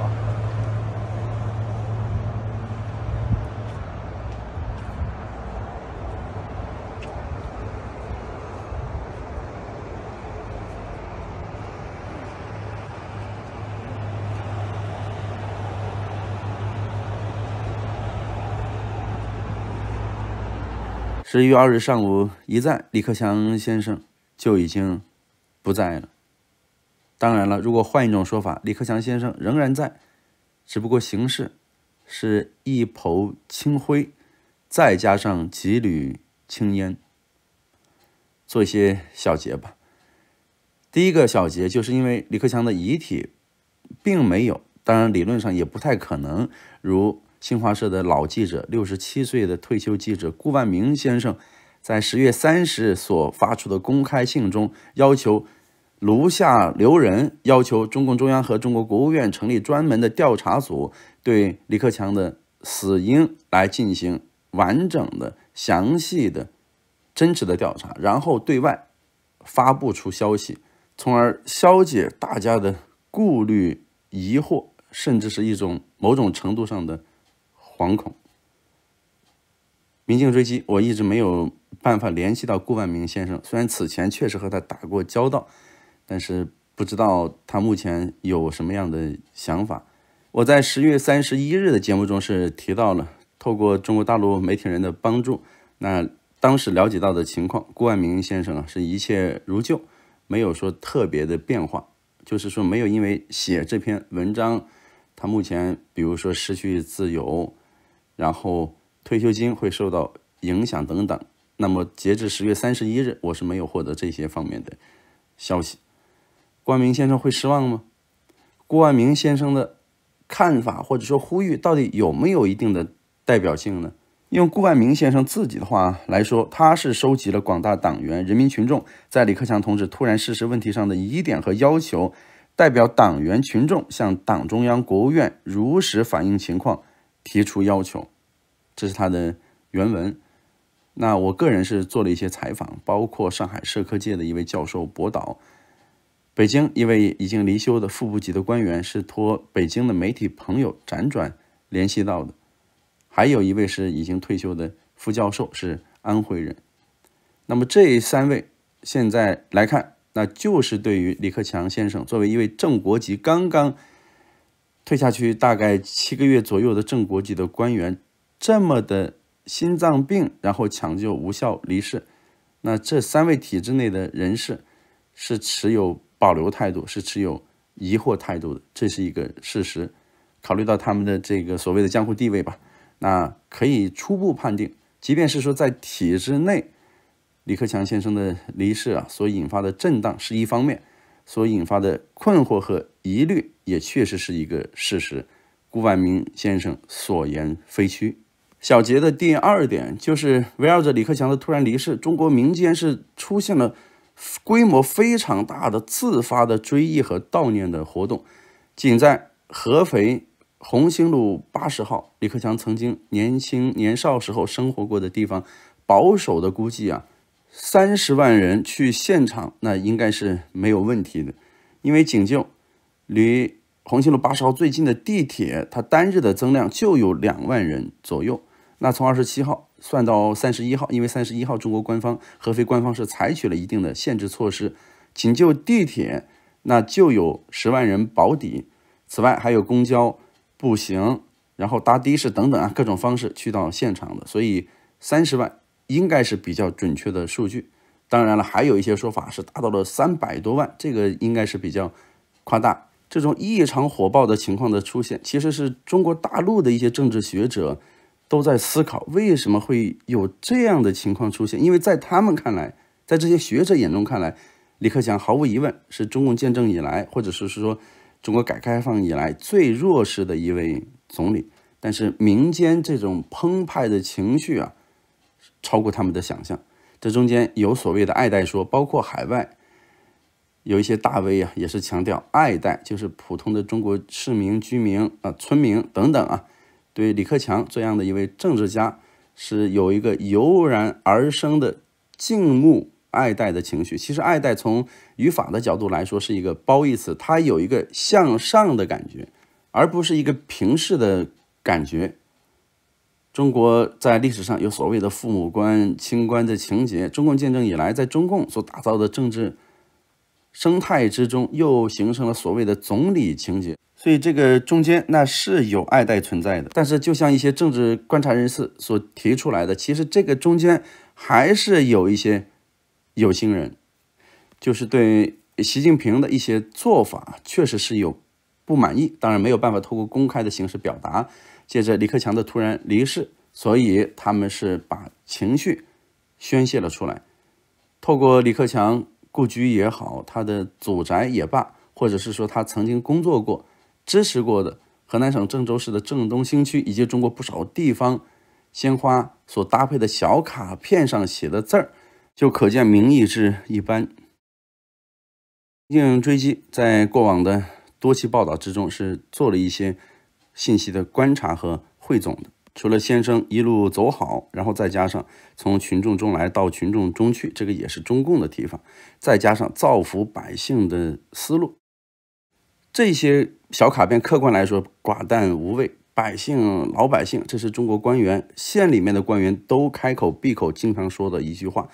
十一月二日上午一在，李克强先生就已经不在了。当然了，如果换一种说法，李克强先生仍然在，只不过形式是一捧青灰，再加上几缕青烟。做一些小结吧。第一个小结就是因为李克强的遗体并没有，当然理论上也不太可能，如。新华社的老记者、六十七岁的退休记者顾万明先生，在十月三十日所发出的公开信中，要求如下留人：要求中共中央和中国国务院成立专门的调查组，对李克强的死因来进行完整的、详细的、真实的调查，然后对外发布出消息，从而消解大家的顾虑、疑惑，甚至是一种某种程度上的。惶恐，民警追击，我一直没有办法联系到顾万明先生。虽然此前确实和他打过交道，但是不知道他目前有什么样的想法。我在十月三十一日的节目中是提到了，透过中国大陆媒体人的帮助，那当时了解到的情况，顾万明先生啊是一切如旧，没有说特别的变化，就是说没有因为写这篇文章，他目前比如说失去自由。然后退休金会受到影响等等。那么截至十月三十一日，我是没有获得这些方面的消息。关明先生会失望吗？郭万明先生的看法或者说呼吁，到底有没有一定的代表性呢？用顾万明先生自己的话来说，他是收集了广大党员、人民群众在李克强同志突然逝世问题上的疑点和要求，代表党员群众向党中央、国务院如实反映情况。提出要求，这是他的原文。那我个人是做了一些采访，包括上海社科界的一位教授博导，北京一位已经离休的副部级的官员是托北京的媒体朋友辗转联系到的，还有一位是已经退休的副教授，是安徽人。那么这三位现在来看，那就是对于李克强先生作为一位正国级刚刚。退下去大概七个月左右的正国级的官员，这么的心脏病，然后抢救无效离世，那这三位体制内的人士是持有保留态度，是持有疑惑态度的，这是一个事实。考虑到他们的这个所谓的江湖地位吧，那可以初步判定，即便是说在体制内，李克强先生的离世啊，所引发的震荡是一方面，所引发的困惑和疑虑。也确实是一个事实，顾万明先生所言非虚。小杰的第二点就是围绕着李克强的突然离世，中国民间是出现了规模非常大的自发的追忆和悼念的活动。仅在合肥红星路八十号，李克强曾经年轻年少时候生活过的地方，保守的估计啊，三十万人去现场，那应该是没有问题的，因为警就离红星路八十号最近的地铁，它单日的增量就有两万人左右。那从二十七号算到三十一号，因为三十一号中国官方、合肥官方是采取了一定的限制措施，仅就地铁，那就有十万人保底。此外还有公交、步行，然后搭的士等等啊，各种方式去到现场的，所以三十万应该是比较准确的数据。当然了，还有一些说法是达到了三百多万，这个应该是比较夸大。这种异常火爆的情况的出现，其实是中国大陆的一些政治学者都在思考，为什么会有这样的情况出现？因为在他们看来，在这些学者眼中看来，李克强毫无疑问是中共建政以来，或者是说中国改革开放以来最弱势的一位总理。但是民间这种澎湃的情绪啊，超过他们的想象。这中间有所谓的爱戴说，包括海外。有一些大 V 啊，也是强调爱戴，就是普通的中国市民、居民啊、村民等等啊，对李克强这样的一位政治家，是有一个油然而生的敬慕、爱戴的情绪。其实，爱戴从语法的角度来说是一个褒义词，它有一个向上的感觉，而不是一个平视的感觉。中国在历史上有所谓的父母官、清官的情节，中共建政以来，在中共所打造的政治。生态之中又形成了所谓的总理情节，所以这个中间那是有爱戴存在的。但是就像一些政治观察人士所提出来的，其实这个中间还是有一些有心人，就是对习近平的一些做法确实是有不满意，当然没有办法透过公开的形式表达。接着李克强的突然离世，所以他们是把情绪宣泄了出来，透过李克强。故居也好，他的祖宅也罢，或者是说他曾经工作过、支持过的河南省郑州市的郑东新区，以及中国不少地方，鲜花所搭配的小卡片上写的字儿，就可见民意之一般。应追击，在过往的多期报道之中，是做了一些信息的观察和汇总的。除了先生一路走好，然后再加上从群众中来到群众中去，这个也是中共的提法，再加上造福百姓的思路，这些小卡片客观来说寡淡无味。百姓，老百姓，这是中国官员县里面的官员都开口闭口经常说的一句话。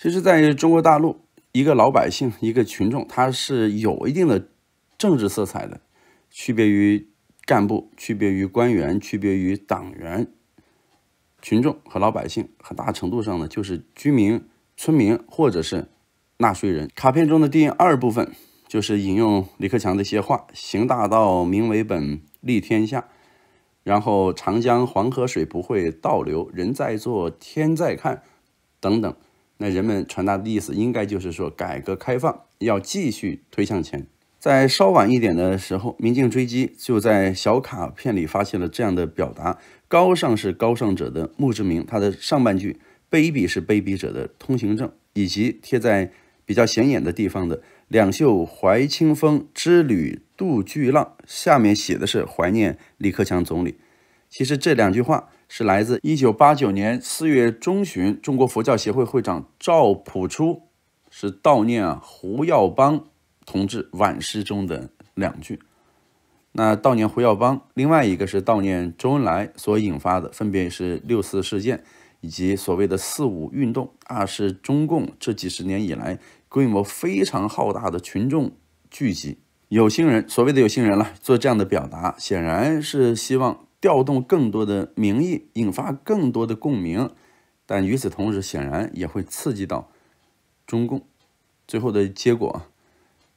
其实，在中国大陆，一个老百姓，一个群众，他是有一定的政治色彩的，区别于。干部区别于官员，区别于党员、群众和老百姓，很大程度上呢，就是居民、村民或者是纳税人。卡片中的第二部分就是引用李克强的一些话：“行大道，民为本，利天下。”然后“长江黄河水不会倒流，人在做，天在看。”等等。那人们传达的意思应该就是说，改革开放要继续推向前。在稍晚一点的时候，民警追击，就在小卡片里发现了这样的表达：“高尚是高尚者的墓志铭”，它的上半句“卑鄙是卑鄙者的通行证”，以及贴在比较显眼的地方的“两袖怀清风，之旅渡巨浪”。下面写的是怀念李克强总理。其实这两句话是来自1989年4月中旬，中国佛教协会会长赵朴初，是悼念胡耀邦。同志晚诗中的两句，那悼念胡耀邦，另外一个是悼念周恩来所引发的，分别是六四事件以及所谓的四五运动啊，是中共这几十年以来规模非常浩大的群众聚集。有心人，所谓的有心人了，做这样的表达，显然是希望调动更多的民意，引发更多的共鸣，但与此同时，显然也会刺激到中共，最后的结果。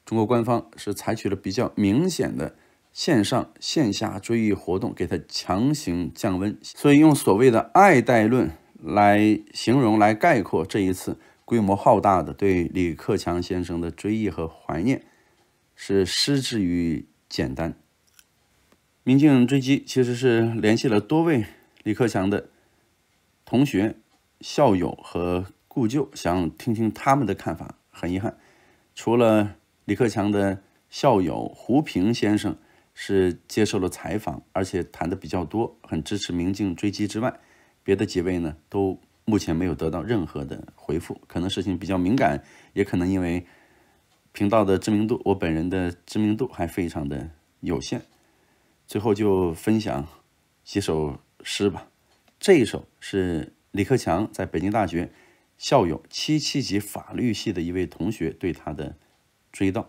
中国官方是采取了比较明显的线上线下追忆活动，给他强行降温。所以用所谓的“爱戴论”来形容、来概括这一次规模浩大的对李克强先生的追忆和怀念，是失之于简单。民进追击其实是联系了多位李克强的同学、校友和故旧，想听听他们的看法。很遗憾，除了。李克强的校友胡平先生是接受了采访，而且谈的比较多，很支持明镜追击之外，别的几位呢都目前没有得到任何的回复，可能事情比较敏感，也可能因为频道的知名度，我本人的知名度还非常的有限。最后就分享几首诗吧，这一首是李克强在北京大学校友七七级法律系的一位同学对他的。追悼，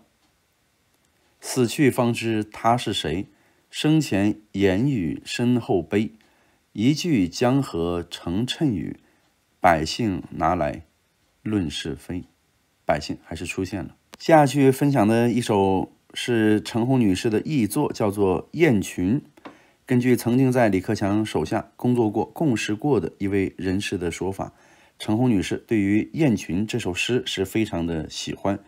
死去方知他是谁，生前言语身后悲，一句江河成谶语，百姓拿来论是非，百姓还是出现了。接下去分享的一首是陈红女士的译作，叫做《雁群》。根据曾经在李克强手下工作过、共事过的一位人士的说法，陈红女士对于《雁群》这首诗是非常的喜欢。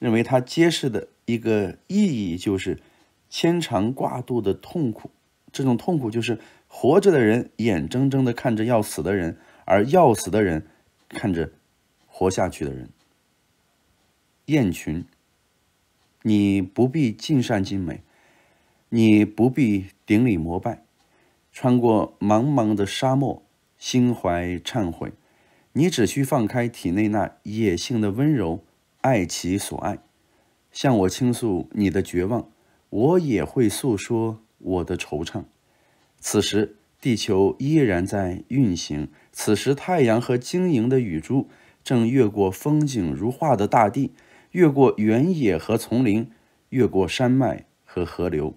认为它揭示的一个意义就是牵肠挂肚的痛苦，这种痛苦就是活着的人眼睁睁的看着要死的人，而要死的人看着活下去的人。雁群，你不必尽善尽美，你不必顶礼膜拜，穿过茫茫的沙漠，心怀忏悔，你只需放开体内那野性的温柔。爱其所爱，向我倾诉你的绝望，我也会诉说我的惆怅。此时，地球依然在运行。此时，太阳和晶莹的雨珠正越过风景如画的大地，越过原野和丛林，越过山脉和河流。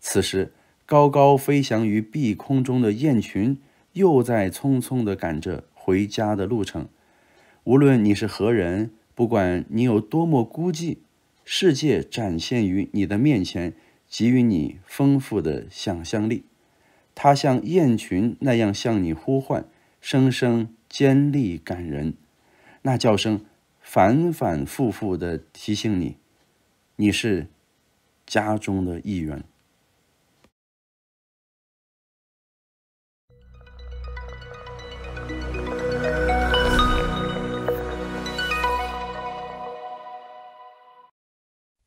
此时，高高飞翔于碧空中的雁群又在匆匆地赶着回家的路程。无论你是何人。不管你有多么孤寂，世界展现于你的面前，给予你丰富的想象力。它像雁群那样向你呼唤，声声尖利感人。那叫声反反复复地提醒你，你是家中的一员。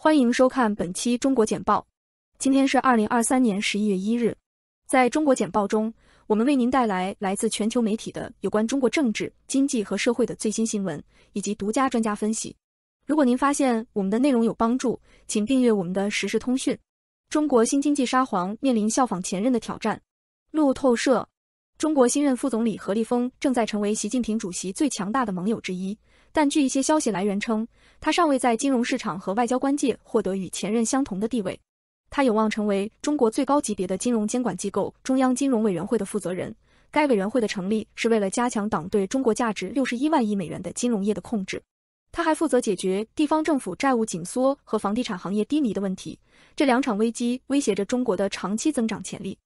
欢迎收看本期中国简报。今天是二零二三年十一月一日。在中国简报中，我们为您带来来自全球媒体的有关中国政治、经济和社会的最新新闻以及独家专家分析。如果您发现我们的内容有帮助，请订阅我们的实时通讯。中国新经济沙皇面临效仿前任的挑战。路透社：中国新任副总理何立峰正在成为习近平主席最强大的盟友之一，但据一些消息来源称。他尚未在金融市场和外交官界获得与前任相同的地位。他有望成为中国最高级别的金融监管机构中央金融委员会的负责人。该委员会的成立是为了加强党对中国价值六十一万亿美元的金融业的控制。他还负责解决地方政府债务紧缩和房地产行业低迷的问题。这两场危机威胁着中国的长期增长潜力。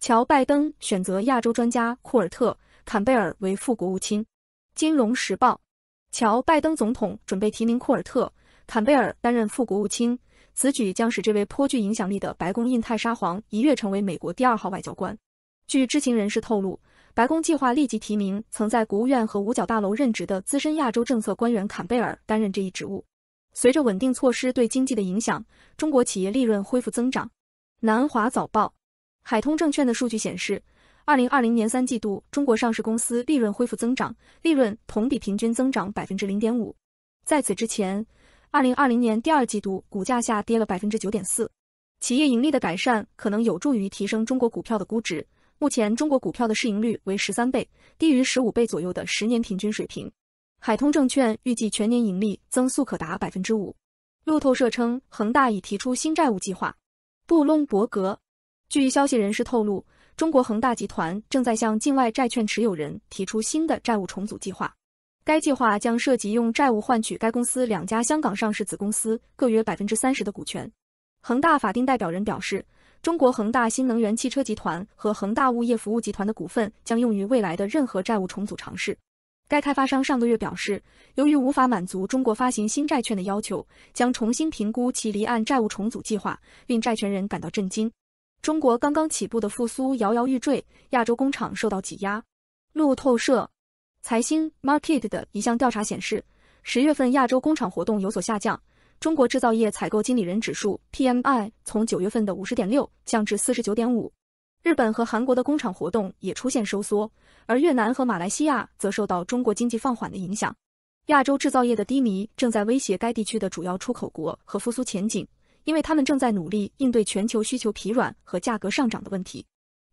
乔·拜登选择亚洲专家库尔特·坎贝尔为副国务卿。《金融时报》。乔·拜登总统准备提名库尔特·坎贝尔担任副国务卿，此举将使这位颇具影响力的白宫印太沙皇一跃成为美国第二号外交官。据知情人士透露，白宫计划立即提名曾在国务院和五角大楼任职的资深亚洲政策官员坎贝尔担任这一职务。随着稳定措施对经济的影响，中国企业利润恢复增长。南华早报、海通证券的数据显示。二零二零年三季度，中国上市公司利润恢复增长，利润同比平均增长百分之零点五。在此之前，二零二零年第二季度股价下跌了百分之九点四。企业盈利的改善可能有助于提升中国股票的估值。目前，中国股票的市盈率为十三倍，低于十五倍左右的十年平均水平。海通证券预计全年盈利增速可达百分之五。路透社称，恒大已提出新债务计划。布隆伯格，据消息人士透露。中国恒大集团正在向境外债券持有人提出新的债务重组计划。该计划将涉及用债务换取该公司两家香港上市子公司各约百分之三十的股权。恒大法定代表人表示，中国恒大新能源汽车集团和恒大物业服务集团的股份将用于未来的任何债务重组尝试。该开发商上个月表示，由于无法满足中国发行新债券的要求，将重新评估其离岸债务重组计划，令债权人感到震惊。中国刚刚起步的复苏摇摇欲坠，亚洲工厂受到挤压。路透社、财新 Market 的一项调查显示，十月份亚洲工厂活动有所下降。中国制造业采购经理人指数 PMI 从九月份的五十点六降至四十九点五。日本和韩国的工厂活动也出现收缩，而越南和马来西亚则受到中国经济放缓的影响。亚洲制造业的低迷正在威胁该地区的主要出口国和复苏前景。因为他们正在努力应对全球需求疲软和价格上涨的问题。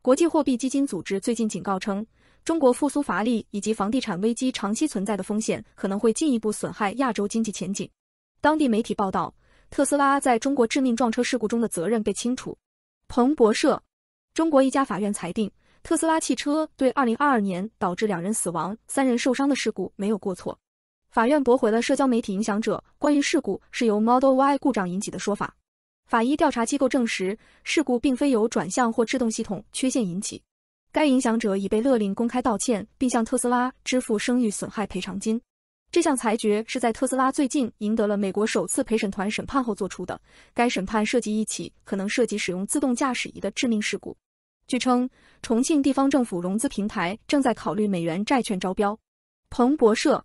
国际货币基金组织最近警告称，中国复苏乏力以及房地产危机长期存在的风险可能会进一步损害亚洲经济前景。当地媒体报道，特斯拉在中国致命撞车事故中的责任被清除。彭博社，中国一家法院裁定，特斯拉汽车对2022年导致两人死亡、三人受伤的事故没有过错。法院驳回了社交媒体影响者关于事故是由 Model Y 故障引起的说法。法医调查机构证实，事故并非由转向或制动系统缺陷引起。该影响者已被勒令公开道歉，并向特斯拉支付声誉损害赔偿金。这项裁决是在特斯拉最近赢得了美国首次陪审团审判后做出的。该审判涉及一起可能涉及使用自动驾驶仪的致命事故。据称，重庆地方政府融资平台正在考虑美元债券招标。彭博社。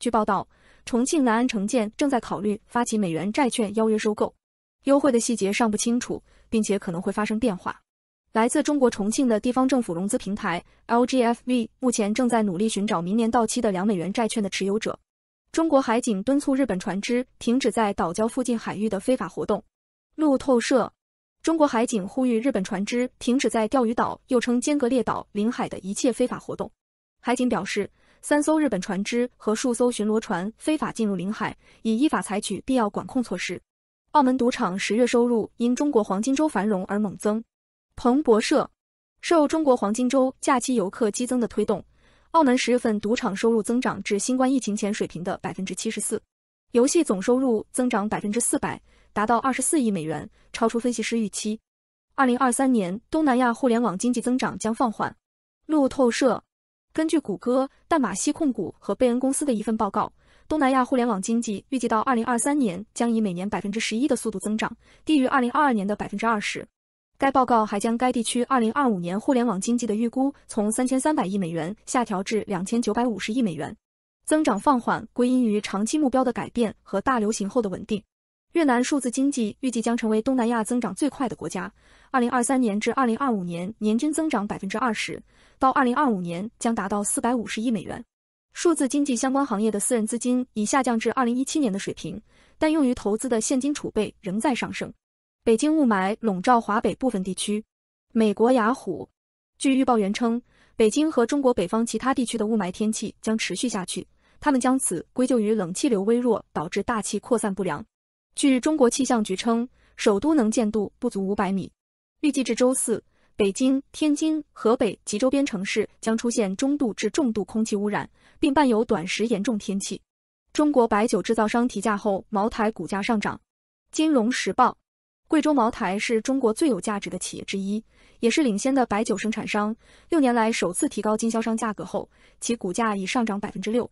据报道，重庆南安城建正在考虑发起美元债券邀约收购，优惠的细节尚不清楚，并且可能会发生变化。来自中国重庆的地方政府融资平台 LGFV 目前正在努力寻找明年到期的两美元债券的持有者。中国海警敦促日本船只停止在岛礁附近海域的非法活动。路透社，中国海警呼吁日本船只停止在钓鱼岛（又称尖阁列岛）领海的一切非法活动。海警表示。三艘日本船只和数艘巡逻船非法进入领海，已依法采取必要管控措施。澳门赌场十月收入因中国黄金周繁荣而猛增。彭博社，受中国黄金周假期游客激增的推动，澳门十月份赌场收入增长至新冠疫情前水平的百分之七十四，游戏总收入增长百分之四百，达到二十四亿美元，超出分析师预期。二零二三年东南亚互联网经济增长将放缓。路透社。根据谷歌、淡马锡控股和贝恩公司的一份报告，东南亚互联网经济预计到二零二三年将以每年百分之十一的速度增长，低于二零二二年的百分之二十。该报告还将该地区二零二五年互联网经济的预估从三千三百亿美元下调至两千九百五十亿美元，增长放缓归因于长期目标的改变和大流行后的稳定。越南数字经济预计将成为东南亚增长最快的国家，二零二三年至二零二五年年均增长百分之二十，到二零二五年将达到四百五十亿美元。数字经济相关行业的私人资金已下降至二零一七年的水平，但用于投资的现金储备仍在上升。北京雾霾笼罩华北部分地区。美国雅虎，据预报员称，北京和中国北方其他地区的雾霾天气将持续下去，他们将此归咎于冷气流微弱导致大气扩散不良。据中国气象局称，首都能见度不足五百米。预计至周四，北京、天津、河北及周边城市将出现中度至重度空气污染，并伴有短时严重天气。中国白酒制造商提价后，茅台股价上涨。金融时报，贵州茅台是中国最有价值的企业之一，也是领先的白酒生产商。六年来首次提高经销商价格后，其股价已上涨百分之六。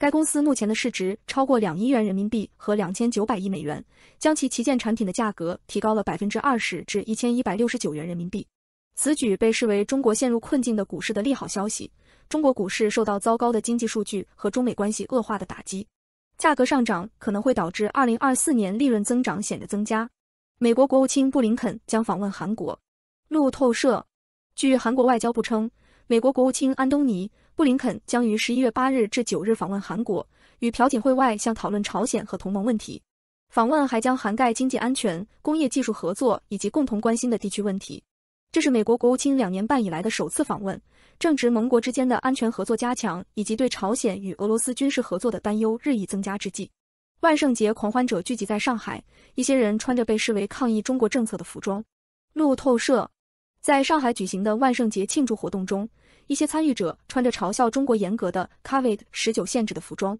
该公司目前的市值超过两亿元人民币和两千九百亿美元，将其旗舰产品的价格提高了百分之二十至一千一百六十九元人民币。此举被视为中国陷入困境的股市的利好消息。中国股市受到糟糕的经济数据和中美关系恶化的打击，价格上涨可能会导致二零二四年利润增长显著增加。美国国务卿布林肯将访问韩国。路透社，据韩国外交部称。美国国务卿安东尼·布林肯将于十一月八日至九日访问韩国，与朴槿惠外相讨论朝鲜和同盟问题。访问还将涵盖经济安全、工业技术合作以及共同关心的地区问题。这是美国国务卿两年半以来的首次访问，正值盟国之间的安全合作加强以及对朝鲜与俄罗斯军事合作的担忧日益增加之际。万圣节狂欢者聚集在上海，一些人穿着被视为抗议中国政策的服装。路透社。在上海举行的万圣节庆祝活动中，一些参与者穿着嘲笑中国严格的 COVID 十九限制的服装。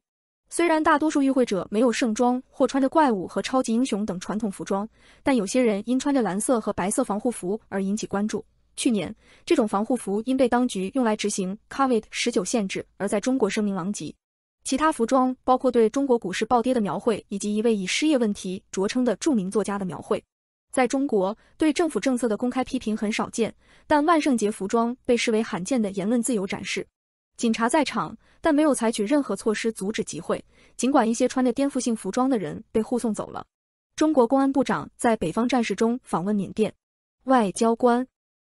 虽然大多数与会者没有盛装或穿着怪物和超级英雄等传统服装，但有些人因穿着蓝色和白色防护服而引起关注。去年，这种防护服因被当局用来执行 COVID 十九限制而在中国声名狼藉。其他服装包括对中国股市暴跌的描绘，以及一位以失业问题著称的著名作家的描绘。在中国，对政府政策的公开批评很少见，但万圣节服装被视为罕见的言论自由展示。警察在场，但没有采取任何措施阻止集会，尽管一些穿着颠覆性服装的人被护送走了。中国公安部长在北方战事中访问缅甸外交官。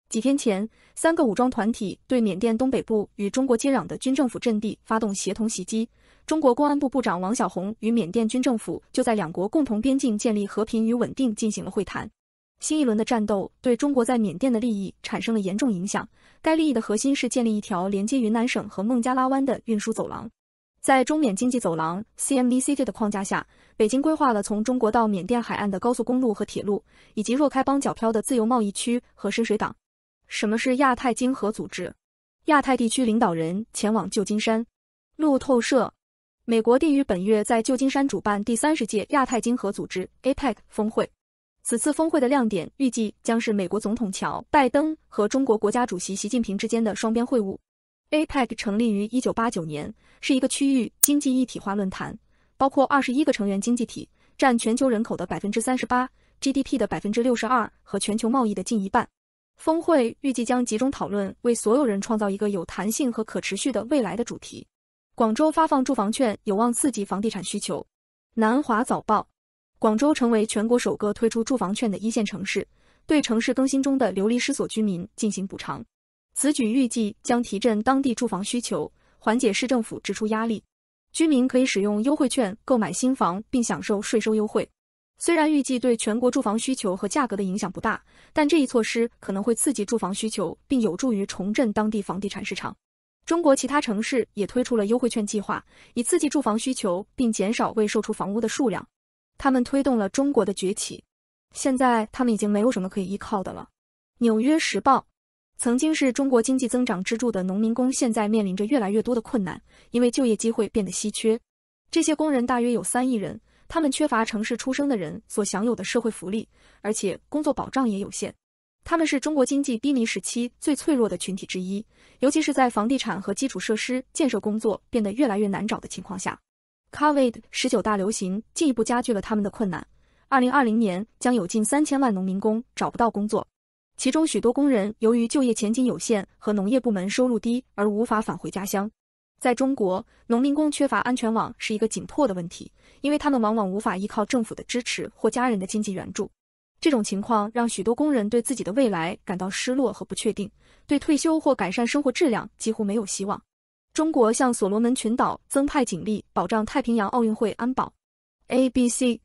几天前，三个武装团体对缅甸东北部与中国接壤的军政府阵地发动协同袭击。中国公安部部长王小洪与缅甸军政府就在两国共同边境建立和平与稳定进行了会谈。新一轮的战斗对中国在缅甸的利益产生了严重影响。该利益的核心是建立一条连接云南省和孟加拉湾的运输走廊。在中缅经济走廊 c m b c j 的框架下，北京规划了从中国到缅甸海岸的高速公路和铁路，以及若开邦角漂的自由贸易区和深水港。什么是亚太经合组织？亚太地区领导人前往旧金山。路透社。美国定于本月在旧金山主办第三十届亚太经合组织 （APEC） 峰会。此次峰会的亮点预计将是美国总统乔·拜登和中国国家主席习近平之间的双边会晤。APEC 成立于1989年，是一个区域经济一体化论坛，包括二十一个成员经济体，占全球人口的百分之三十八，GDP 的百分之六十二和全球贸易的近一半。峰会预计将集中讨论为所有人创造一个有弹性和可持续的未来的主题。广州发放住房券有望刺激房地产需求。南华早报：广州成为全国首个推出住房券的一线城市，对城市更新中的流离失所居民进行补偿。此举预计将提振当地住房需求，缓解市政府支出压力。居民可以使用优惠券购买新房，并享受税收优惠。虽然预计对全国住房需求和价格的影响不大，但这一措施可能会刺激住房需求，并有助于重振当地房地产市场。中国其他城市也推出了优惠券计划，以刺激住房需求并减少未售出房屋的数量。他们推动了中国的崛起，现在他们已经没有什么可以依靠的了。《纽约时报》曾经是中国经济增长支柱的农民工，现在面临着越来越多的困难，因为就业机会变得稀缺。这些工人大约有三亿人，他们缺乏城市出生的人所享有的社会福利，而且工作保障也有限。他们是中国经济低迷时期最脆弱的群体之一，尤其是在房地产和基础设施建设工作变得越来越难找的情况下。Covid 十九大流行进一步加剧了他们的困难。二零二零年将有近三千万农民工找不到工作，其中许多工人由于就业前景有限和农业部门收入低而无法返回家乡。在中国，农民工缺乏安全网是一个紧迫的问题，因为他们往往无法依靠政府的支持或家人的经济援助。这种情况让许多工人对自己的未来感到失落和不确定，对退休或改善生活质量几乎没有希望。中国向所罗门群岛增派警力保障太平洋奥运会安保。ABC，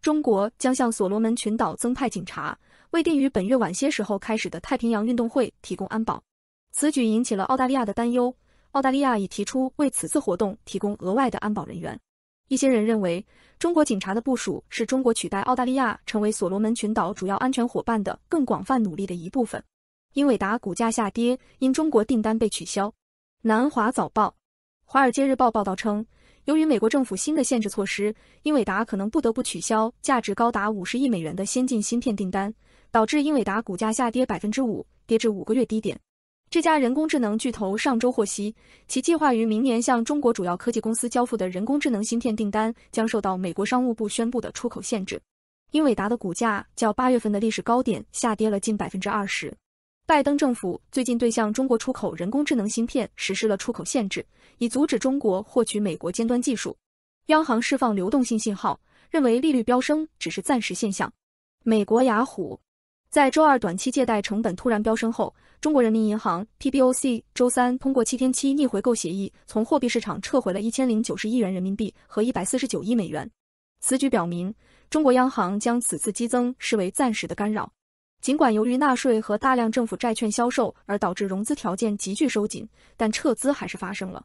中国将向所罗门群岛增派警察，为定于本月晚些时候开始的太平洋运动会提供安保。此举引起了澳大利亚的担忧，澳大利亚已提出为此次活动提供额外的安保人员。一些人认为，中国警察的部署是中国取代澳大利亚成为所罗门群岛主要安全伙伴的更广泛努力的一部分。英伟达股价下跌，因中国订单被取消。南华早报、华尔街日报报道称，由于美国政府新的限制措施，英伟达可能不得不取消价值高达五十亿美元的先进芯片订单，导致英伟达股价下跌百分之五，跌至五个月低点。这家人工智能巨头上周获悉，其计划于明年向中国主要科技公司交付的人工智能芯片订单将受到美国商务部宣布的出口限制。英伟达的股价较八月份的历史高点下跌了近百分之二十。拜登政府最近对向中国出口人工智能芯片实施了出口限制，以阻止中国获取美国尖端技术。央行释放流动性信号，认为利率飙升只是暂时现象。美国雅虎。在周二短期借贷成本突然飙升后，中国人民银行 （PBOC） 周三通过七天期逆回购协议从货币市场撤回了1090亿元人民币和149亿美元。此举表明，中国央行将此次激增视为暂时的干扰。尽管由于纳税和大量政府债券销售而导致融资条件急剧收紧，但撤资还是发生了。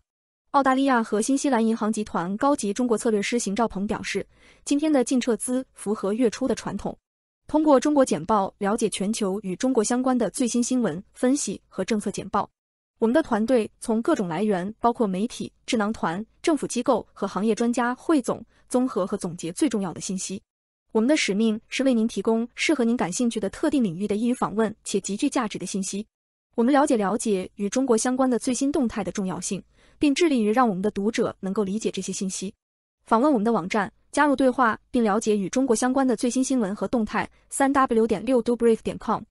澳大利亚和新西兰银行集团高级中国策略师邢兆鹏表示，今天的净撤资符合月初的传统。通过中国简报了解全球与中国相关的最新新闻分析和政策简报。我们的团队从各种来源，包括媒体、智囊团、政府机构和行业专家，汇总、综合和总结最重要的信息。我们的使命是为您提供适合您感兴趣的特定领域的易于访问且极具价值的信息。我们了解了解与中国相关的最新动态的重要性，并致力于让我们的读者能够理解这些信息。访问我们的网站。加入对话，并了解与中国相关的最新新闻和动态。三 w 点六 dobrief 点 com。